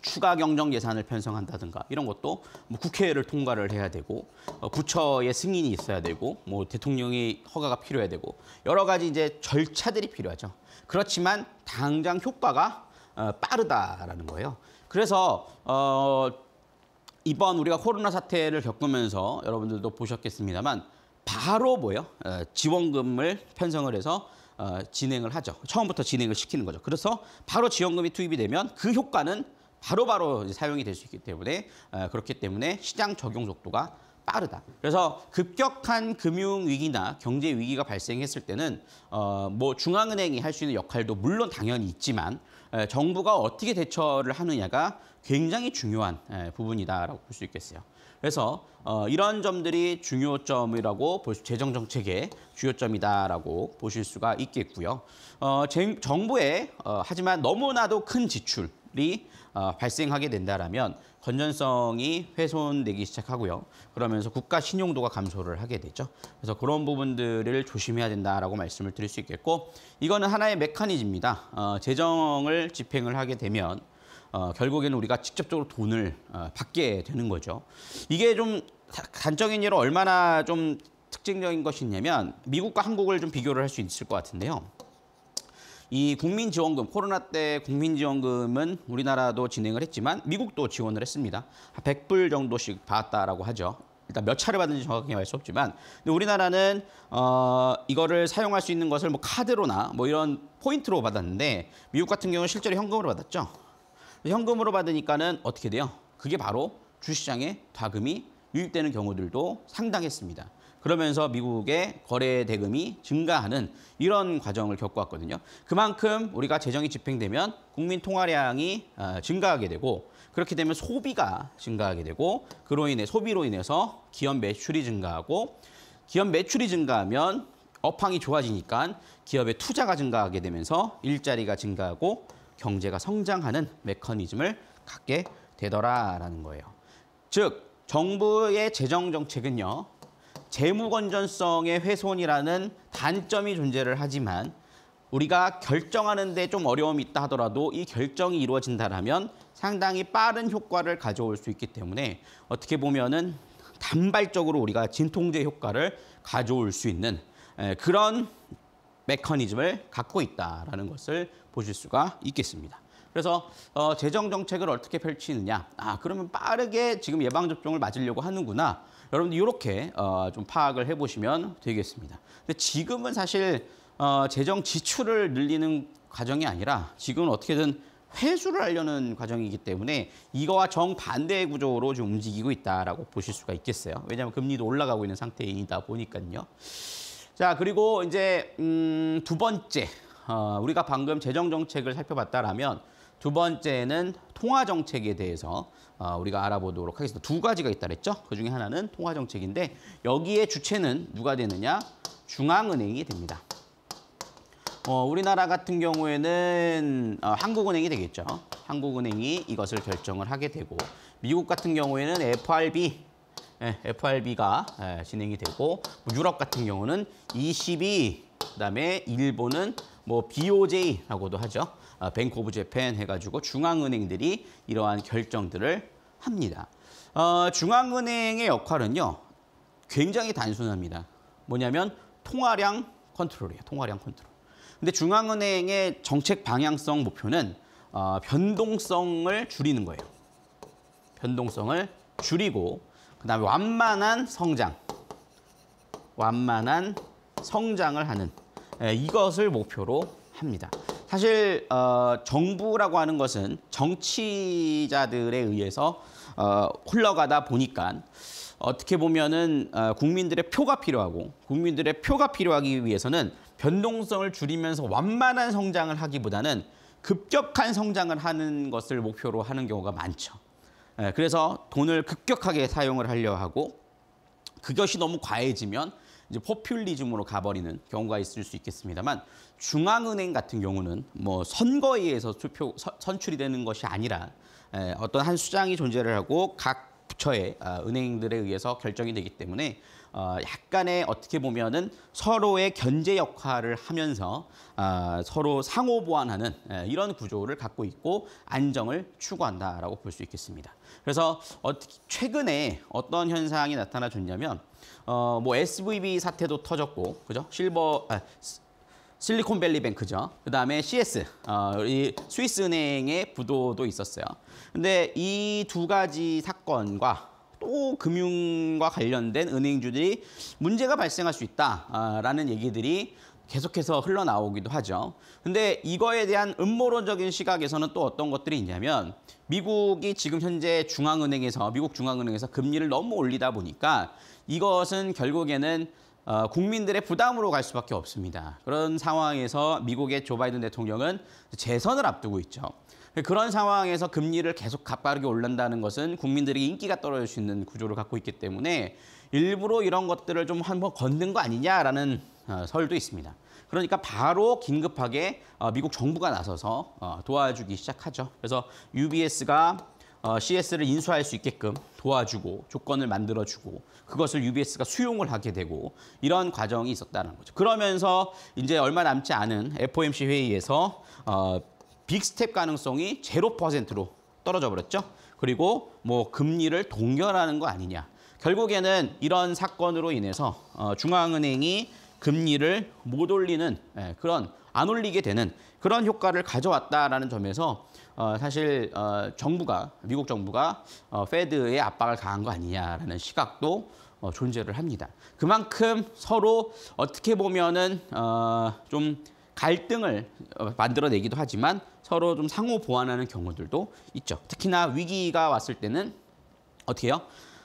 추가 경정 예산을 편성한다든가 이런 것도 뭐 국회를 통과를 해야 되고 어, 부처의 승인이 있어야 되고 뭐 대통령의 허가가 필요해야 되고 여러 가지 이제 절차들이 필요하죠. 그렇지만 당장 효과가 어, 빠르다라는 거예요. 그래서 어, 이번 우리가 코로나 사태를 겪으면서 여러분들도 보셨겠습니다만 바로 뭐예요? 어, 지원금을 편성을 해서 어, 진행을 하죠. 처음부터 진행을 시키는 거죠. 그래서 바로 지원금이 투입이 되면 그 효과는 바로바로 바로 사용이 될 수 있기 때문에 어, 그렇기 때문에 시장 적용 속도가 빠르다. 그래서 급격한 금융 위기나 경제 위기가 발생했을 때는 어뭐 중앙은행이 할 수 있는 역할도 물론 당연히 있지만 어, 정부가 어떻게 대처를 하느냐가 굉장히 중요한 부분이다라고 볼 수 있겠어요. 그래서 어 이런 점들이 중요점이라고 볼 수, 재정 정책의 주요점이다라고 보실 수가 있겠고요. 어 정부의 어 하지만 너무나도 큰 지출이 어, 발생하게 된다면 건전성이 훼손되기 시작하고요. 그러면서 국가 신용도가 감소를 하게 되죠. 그래서 그런 부분들을 조심해야 된다라고 말씀을 드릴 수 있겠고 이거는 하나의 메커니즘입니다. 어, 재정을 집행을 하게 되면 어, 결국에는 우리가 직접적으로 돈을 어, 받게 되는 거죠. 이게 좀 단적인 예로 얼마나 좀 특징적인 것이냐면 미국과 한국을 좀 비교를 할 수 있을 것 같은데요. 이 국민지원금 코로나 때 국민지원금은 우리나라도 진행을 했지만 미국도 지원을 했습니다. 100불 정도씩 받았다라고 하죠. 일단 몇 차례 받은지 정확하게 알 수 없지만 근데 우리나라는 어 이거를 사용할 수 있는 것을 뭐 카드로나 뭐 이런 포인트로 받았는데 미국 같은 경우는 실제로 현금으로 받았죠. 현금으로 받으니까는 어떻게 돼요? 그게 바로 주시장에 과금이 유입되는 경우들도 상당했습니다. 그러면서 미국의 거래 대금이 증가하는 이런 과정을 겪어왔거든요. 그만큼 우리가 재정이 집행되면 국민 통화량이 어, 증가하게 되고 그렇게 되면 소비가 증가하게 되고 그로 인해 소비로 인해서 기업 매출이 증가하고 기업 매출이 증가하면 업황이 좋아지니까 기업의 투자가 증가하게 되면서 일자리가 증가하고 경제가 성장하는 메커니즘을 갖게 되더라라는 거예요. 즉 정부의 재정 정책은요. 재무 건전성의 훼손이라는 단점이 존재를 하지만 우리가 결정하는 데 좀 어려움이 있다 하더라도 이 결정이 이루어진다라면 상당히 빠른 효과를 가져올 수 있기 때문에 어떻게 보면은 단발적으로 우리가 진통제 효과를 가져올 수 있는 그런 메커니즘을 갖고 있다라는 것을 보실 수가 있겠습니다. 그래서 어, 재정 정책을 어떻게 펼치느냐. 아 그러면 빠르게 지금 예방 접종을 맞으려고 하는구나. 여러분들 이렇게 어, 좀 파악을 해보시면 되겠습니다. 근데 지금은 사실 어, 재정 지출을 늘리는 과정이 아니라 지금은 어떻게든 회수를 하려는 과정이기 때문에 이거와 정반대의 구조로 좀 움직이고 있다라고 보실 수가 있겠어요. 왜냐하면 금리도 올라가고 있는 상태이다 보니까요. 자 그리고 이제 음, 두 번째 어, 우리가 방금 재정 정책을 살펴봤다라면 두 번째는 통화 정책에 대해서 어, 우리가 알아보도록 하겠습니다. 두 가지가 있다 그랬죠? 그중에 하나는 통화정책인데 여기에 주체는 누가 되느냐? 중앙은행이 됩니다. 어, 우리나라 같은 경우에는 어, 한국은행이 되겠죠. 한국은행이 이것을 결정을 하게 되고 미국 같은 경우에는 FRB, 예, FRB가 예, 진행이 되고 유럽 같은 경우는 ECB, 그다음에 일본은 뭐 BOJ라고도 하죠. 뱅크 오브 재팬 해가지고 중앙은행들이 이러한 결정들을 합니다. 어, 중앙은행의 역할은요. 굉장히 단순합니다. 뭐냐면 통화량 컨트롤이에요. 통화량 컨트롤. 근데 중앙은행의 정책 방향성 목표는 어, 변동성을 줄이는 거예요. 변동성을 줄이고 그다음에 완만한 성장, 완만한 성장을 하는 예, 이것을 목표로 합니다. 사실 어, 정부라고 하는 것은 정치자들에 의해서 어, 흘러가다 보니까 어떻게 보면은 어, 국민들의 표가 필요하고 국민들의 표가 필요하기 위해서는 변동성을 줄이면서 완만한 성장을 하기보다는 급격한 성장을 하는 것을 목표로 하는 경우가 많죠. 예, 그래서 돈을 급격하게 사용을 하려 하고 그것이 너무 과해지면 이제 포퓰리즘으로 가버리는 경우가 있을 수 있겠습니다만 중앙은행 같은 경우는 뭐 선거에 의해서 투표 선출이 되는 것이 아니라 에, 어떤 한 수장이 존재를 하고 각 부처의 어, 은행들에 의해서 결정이 되기 때문에 어, 약간의 어떻게 보면은 서로의 견제 역할을 하면서 어, 서로 상호 보완하는 에, 이런 구조를 갖고 있고 안정을 추구한다라고 볼 수 있겠습니다. 그래서 어떻게 최근에 어떤 현상이 나타나 졌냐면어뭐 SVB 사태도 터졌고 그죠? 실버 아, 실리콘밸리뱅크죠. 그 다음에 CS, 어, 이 스위스은행의 부도도 있었어요. 근데 이 두 가지 사건과 또 금융과 관련된 은행주들이 문제가 발생할 수 있다라는 얘기들이 계속해서 흘러나오기도 하죠. 근데 이거에 대한 음모론적인 시각에서는 또 어떤 것들이 있냐면 미국이 지금 현재 중앙은행에서 미국 중앙은행에서 금리를 너무 올리다 보니까 이것은 결국에는 어, 국민들의 부담으로 갈 수밖에 없습니다. 그런 상황에서 미국의 조 바이든 대통령은 재선을 앞두고 있죠. 그런 상황에서 금리를 계속 가빠르게 올린다는 것은 국민들이 인기가 떨어질 수 있는 구조를 갖고 있기 때문에 일부러 이런 것들을 좀 한번 걷는 거 아니냐라는 어, 설도 있습니다. 그러니까 바로 긴급하게 어, 미국 정부가 나서서 어, 도와주기 시작하죠. 그래서 UBS가 CS를 인수할 수 있게끔 도와주고 조건을 만들어주고 그것을 UBS가 수용을 하게 되고 이런 과정이 있었다는 거죠. 그러면서 이제 얼마 남지 않은 FOMC 회의에서 어, 빅스텝 가능성이 제로 퍼센트로 떨어져 버렸죠. 그리고 뭐 금리를 동결하는 거 아니냐. 결국에는 이런 사건으로 인해서 어, 중앙은행이 금리를 못 올리는 예, 그런 안 올리게 되는 그런 효과를 가져왔다라는 점에서 어, 사실 어, 정부가 미국 정부가 어, 페드의 압박을 가한 거 아니냐라는 시각도 어, 존재를 합니다. 그만큼 서로 어떻게 보면은 어, 좀 갈등을 어, 만들어내기도 하지만 서로 좀 상호 보완하는 경우들도 있죠. 특히나 위기가 왔을 때는 어떻게 해요?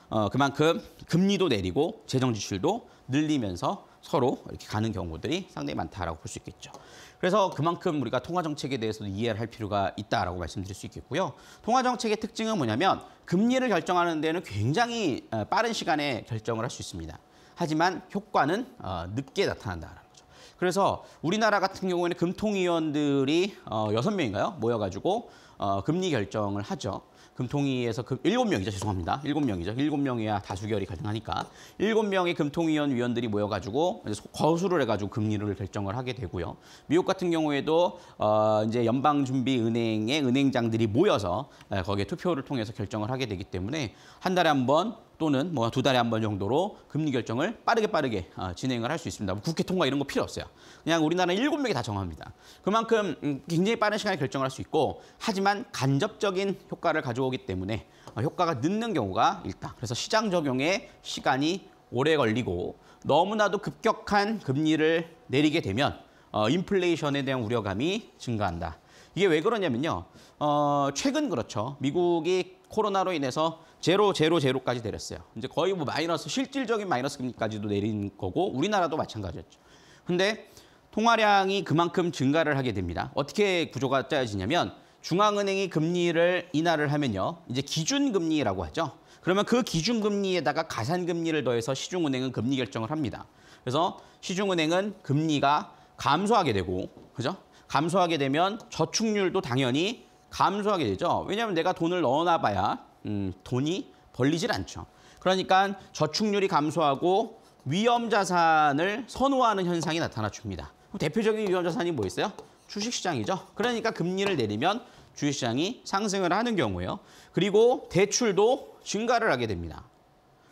어, 그만큼 금리도 내리고 재정 지출도 늘리면서 서로 이렇게 가는 경우들이 상당히 많다라고 볼 수 있겠죠. 그래서 그만큼 우리가 통화 정책에 대해서도 이해를 할 필요가 있다라고 말씀드릴 수 있겠고요. 통화 정책의 특징은 뭐냐면 금리를 결정하는 데는 굉장히 어, 빠른 시간에 결정을 할 수 있습니다. 하지만 효과는 어, 늦게 나타난다라는 거죠. 그래서 우리나라 같은 경우에는 금통위원들이 어, 여섯 명인가요 모여가지고 어, 금리 결정을 하죠. 금통위에서 그 일곱 명이죠 죄송합니다. 일곱 명이죠 일곱 명이야 다수결이 가능하니까 일곱 명의 금통위원 위원들이 모여가지고 거수를 해가지고 금리를 결정을 하게 되고요. 미국 같은 경우에도 어, 이제 연방준비은행의 은행장들이 모여서 거기에 투표를 통해서 결정을 하게 되기 때문에 한 달에 한번 또는 뭐 두 달에 한 번 정도로 금리 결정을 빠르게 빠르게 어, 진행을 할 수 있습니다. 뭐 국회 통과 이런 거 필요 없어요. 그냥 우리나라 일곱 명이다 정합니다. 그만큼 음, 굉장히 빠른 시간에 결정할수 있고 하지만 간접적인 효과를 가져오기 때문에 어, 효과가 늦는 경우가 있다. 그래서 시장 적용에 시간이 오래 걸리고 너무나도 급격한 금리를 내리게 되면 어, 인플레이션에 대한 우려감이 증가한다. 이게 왜 그러냐면요. 어, 최근 그렇죠. 미국이 코로나로 인해서 제로 제로 제로까지 내렸어요. 이제 거의 뭐 마이너스 실질적인 마이너스 금리까지도 내린 거고 우리나라도 마찬가지였죠. 근데 통화량이 그만큼 증가를 하게 됩니다. 어떻게 구조가 짜여지냐면 중앙은행이 금리를 인하를 하면요. 이제 기준금리라고 하죠. 그러면 그 기준금리에다가 가산금리를 더해서 시중은행은 금리 결정을 합니다. 그래서 시중은행은 금리가 감소하게 되고, 그죠? 감소하게 되면 저축률도 당연히 감소하게 되죠. 왜냐하면 내가 돈을 넣어놔봐야 음, 돈이 벌리질 않죠. 그러니까 저축률이 감소하고 위험 자산을 선호하는 현상이 나타나 줍니다. 대표적인 위험 자산이 뭐 있어요? 주식시장이죠. 그러니까 금리를 내리면 주식시장이 상승을 하는 경우예요. 그리고 대출도 증가를 하게 됩니다.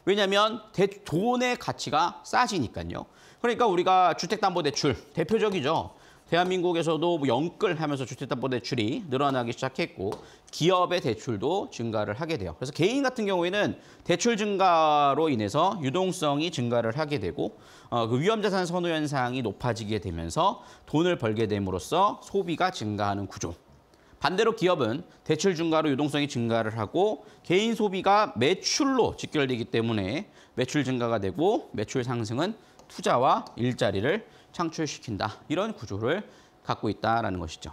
왜냐하면 돈의 가치가 싸지니까요. 그러니까 우리가 주택담보대출 대표적이죠. 대한민국에서도 영끌하면서 주택담보 대출이 늘어나기 시작했고 기업의 대출도 증가를 하게 돼요. 그래서 개인 같은 경우에는 대출 증가로 인해서 유동성이 증가를 하게 되고 어, 그 위험자산 선호 현상이 높아지게 되면서 돈을 벌게 됨으로써 소비가 증가하는 구조. 반대로 기업은 대출 증가로 유동성이 증가를 하고 개인 소비가 매출로 직결되기 때문에 매출 증가가 되고 매출 상승은 투자와 일자리를 창출시킨다. 이런 구조를 갖고 있다라는 것이죠.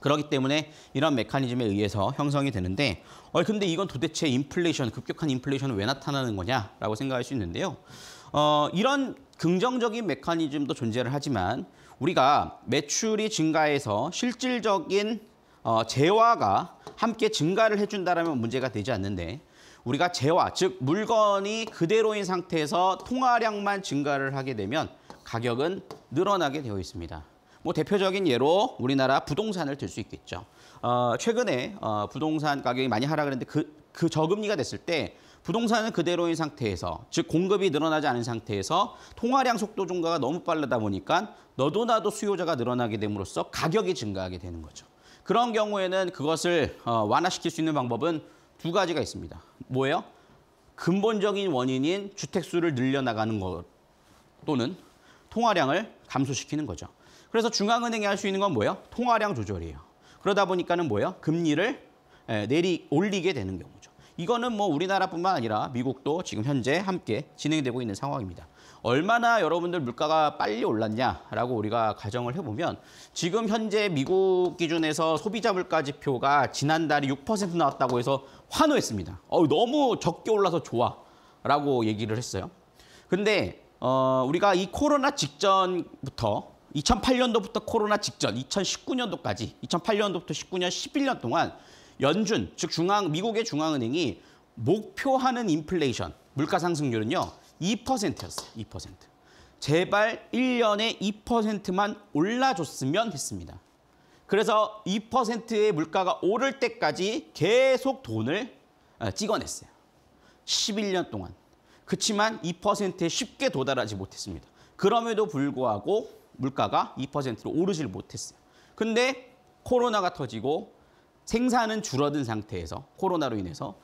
그렇기 때문에 이런 메커니즘에 의해서 형성이 되는데 어 근데 이건 도대체 인플레이션, 급격한 인플레이션은 왜 나타나는 거냐라고 생각할 수 있는데요. 어 이런 긍정적인 메커니즘도 존재를 하지만 우리가 매출이 증가해서 실질적인 어, 재화가 함께 증가를 해준다면 라 문제가 되지 않는데 우리가 재화, 즉 물건이 그대로인 상태에서 통화량만 증가를 하게 되면 가격은 늘어나게 되어 있습니다. 뭐 대표적인 예로 우리나라 부동산을 들 수 있겠죠. 어, 최근에 어, 부동산 가격이 많이 하락을 했는데 그, 그 저금리가 됐을 때 부동산은 그대로인 상태에서 즉 공급이 늘어나지 않은 상태에서 통화량 속도 증가가 너무 빠르다 보니까 너도나도 수요자가 늘어나게 됨으로써 가격이 증가하게 되는 거죠. 그런 경우에는 그것을 어, 완화시킬 수 있는 방법은 두 가지가 있습니다. 뭐예요? 근본적인 원인인 주택수를 늘려나가는 것 또는 통화량을 감소시키는 거죠. 그래서 중앙은행이 할 수 있는 건 뭐예요? 통화량 조절이에요. 그러다 보니까는 뭐예요? 금리를 예, 내리 올리게 되는 경우죠. 이거는 뭐 우리나라뿐만 아니라 미국도 지금 현재 함께 진행되고 있는 상황입니다. 얼마나 여러분들 물가가 빨리 올랐냐라고 우리가 가정을 해보면 지금 현재 미국 기준에서 소비자 물가 지표가 지난달에 6% 나왔다고 해서 환호했습니다. 어, 너무 적게 올라서 좋아 라고 얘기를 했어요. 근데 어, 우리가 이 코로나 직전부터 2008년도부터 코로나 직전 2019년도까지 2008년도부터 19년 11년 동안 연준 즉 중앙 미국의 중앙은행이 목표하는 인플레이션 물가 상승률은요 2%였어요. 2%. 제발 1년에 2%만 올라줬으면 했습니다. 그래서 2%의 물가가 오를 때까지 계속 돈을 어, 찍어냈어요. 11년 동안. 그치만 2%에 쉽게 도달하지 못했습니다. 그럼에도 불구하고 물가가 2%로 오르질 못했어요. 근데 코로나가 터지고 생산은 줄어든 상태에서 코로나로 인해서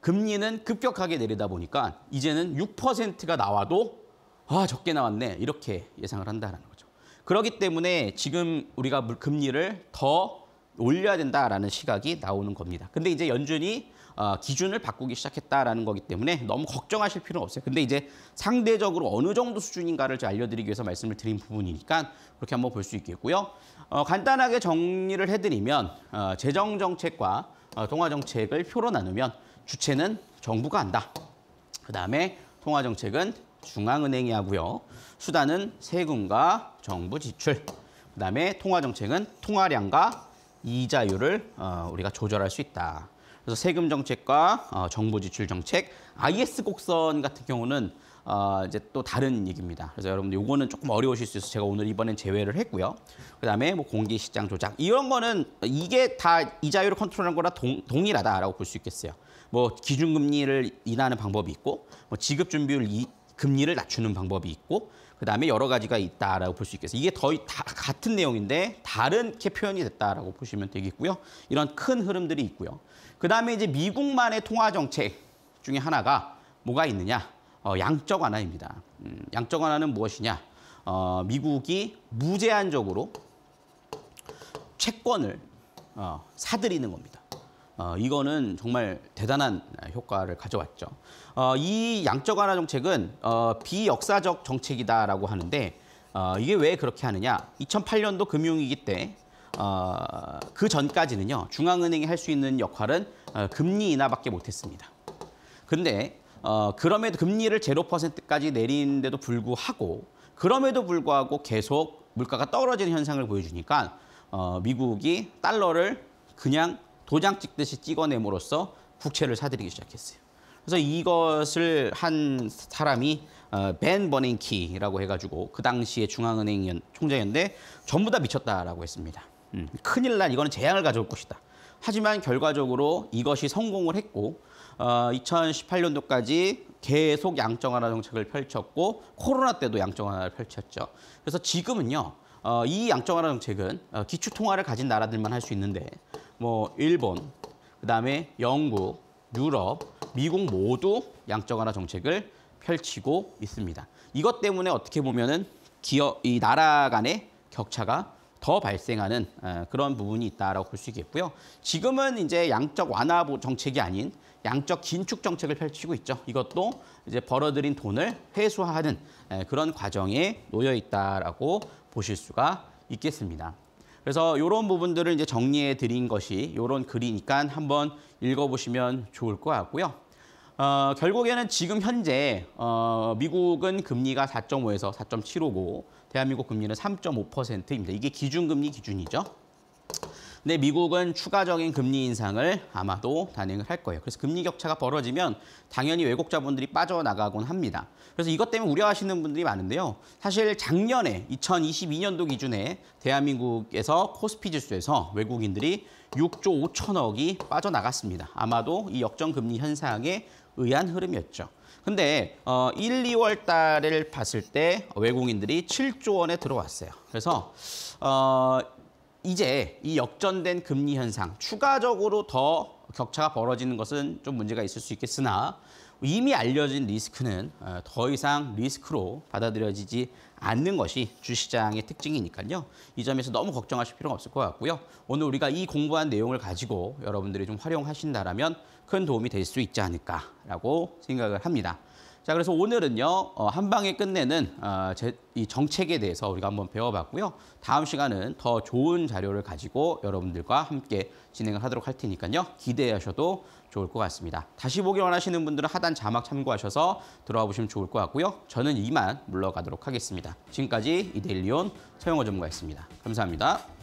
금리는 급격하게 내리다 보니까 이제는 6%가 나와도 아 적게 나왔네 이렇게 예상을 한다는 거죠. 그렇기 때문에 지금 우리가 금리를 더 올려야 된다라는 시각이 나오는 겁니다. 근데 이제 연준이 어, 기준을 바꾸기 시작했다라는 거기 때문에 너무 걱정하실 필요는 없어요. 근데 이제 상대적으로 어느 정도 수준인가를 알려드리기 위해서 말씀을 드린 부분이니까 그렇게 한번 볼 수 있겠고요. 어, 간단하게 정리를 해드리면 어, 재정정책과 어, 통화정책을 표로 나누면 주체는 정부가 한다. 그다음에 통화정책은 중앙은행이 하고요. 수단은 세금과 정부 지출. 그다음에 통화정책은 통화량과 이자율을 어, 우리가 조절할 수 있다. 그래서 세금 정책과 어, 정부 지출 정책, IS 곡선 같은 경우는 어, 이제 또 다른 얘기입니다. 그래서 여러분들 요거는 조금 어려우실 수 있어서 제가 오늘 이번엔 제외를 했고요. 그다음에 뭐 공기 시장 조작 이런 거는 이게 다 이자율을 컨트롤한 거랑 동, 동일하다라고 볼 수 있겠어요. 뭐 기준금리를 인하는 방법이 있고 뭐 지급 준비율 이, 금리를 낮추는 방법이 있고 그다음에 여러 가지가 있다라고 볼 수 있겠어요. 이게 거의 다 같은 내용인데 다른 게 표현이 됐다라고 보시면 되겠고요. 이런 큰 흐름들이 있고요. 그다음에 이제 미국만의 통화 정책 중에 하나가 뭐가 있느냐? 어, 양적 완화입니다. 음, 양적 완화는 무엇이냐? 어, 미국이 무제한적으로 채권을 어, 사들이는 겁니다. 어, 이거는 정말 대단한 효과를 가져왔죠. 어, 이 양적 완화 정책은 어, 비역사적 정책이다라고 하는데 어, 이게 왜 그렇게 하느냐? 2008년도 금융위기 때 어, 그 전까지는요 중앙은행이 할 수 있는 역할은 어, 금리 인하밖에 못했습니다. 근데 어, 그럼에도 금리를 제로 퍼센트까지 내리는데도 불구하고 그럼에도 불구하고 계속 물가가 떨어지는 현상을 보여주니까 어, 미국이 달러를 그냥 도장 찍듯이 찍어냄으로써 국채를 사들이기 시작했어요. 그래서 이것을 한 사람이 어, 벤 버닝키라고 해가지고 그 당시에 중앙은행 총장이었는데 전부 다 미쳤다라고 했습니다. 큰일 난 이거는 재앙을 가져올 것이다. 하지만 결과적으로 이것이 성공을 했고 어, 2018년도까지 계속 양적 완화 정책을 펼쳤고 코로나 때도 양적 완화를 펼쳤죠. 그래서 지금은요. 어, 이 양적 완화 정책은 어, 기초 통화를 가진 나라들만 할 수 있는데 뭐 일본, 그다음에 영국, 유럽, 미국 모두 양적 완화 정책을 펼치고 있습니다. 이것 때문에 어떻게 보면은 기업 이 나라 간의 격차가 더 발생하는 어, 그런 부분이 있다고볼 수 있겠고요. 지금은 이제 양적 완화 정책이 아닌 양적 긴축 정책을 펼치고 있죠. 이것도 이제 벌어들인 돈을 회수하는 그런 과정에 놓여 있다라고 보실 수가 있겠습니다. 그래서 이런 부분들을 이제 정리해 드린 것이 이런 글이니까 한번 읽어보시면 좋을 것 같고요. 어, 결국에는 지금 현재 어, 미국은 금리가 4.5에서 4.75고 대한민국 금리는 3.5%입니다. 이게 기준금리 기준이죠. 근데 미국은 추가적인 금리 인상을 아마도 단행을 할 거예요. 그래서 금리 격차가 벌어지면 당연히 외국자본들이 빠져나가곤 합니다. 그래서 이것 때문에 우려하시는 분들이 많은데요. 사실 작년에 2022년도 기준에 대한민국에서 코스피 지수에서 외국인들이 6조 5천억이 빠져나갔습니다. 아마도 이 역전금리 현상에 의한 흐름이었죠. 근데 어 1, 2월 달을 봤을 때 외국인들이 7조 원에 들어왔어요. 그래서 어 이제 이 역전된 금리 현상 추가적으로 더 격차가 벌어지는 것은 좀 문제가 있을 수 있겠으나 이미 알려진 리스크는 어, 더 이상 리스크로 받아들여지지 않는 것이 주시장의 특징이니까요. 이 점에서 너무 걱정하실 필요는 없을 것 같고요. 오늘 우리가 이 공부한 내용을 가지고 여러분들이 좀 활용하신다면 큰 도움이 될 수 있지 않을까라고 생각을 합니다. 자, 그래서 오늘은요, 어, 한 방에 끝내는 어, 제, 이 정책에 대해서 우리가 한번 배워봤고요. 다음 시간은 더 좋은 자료를 가지고 여러분들과 함께 진행을 하도록 할 테니까요. 기대하셔도 좋을 것 같습니다. 다시 보기 원하시는 분들은 하단 자막 참고하셔서 들어와 보시면 좋을 것 같고요. 저는 이만 물러가도록 하겠습니다. 지금까지 이데일리온 서영호 전문가였습니다. 감사합니다.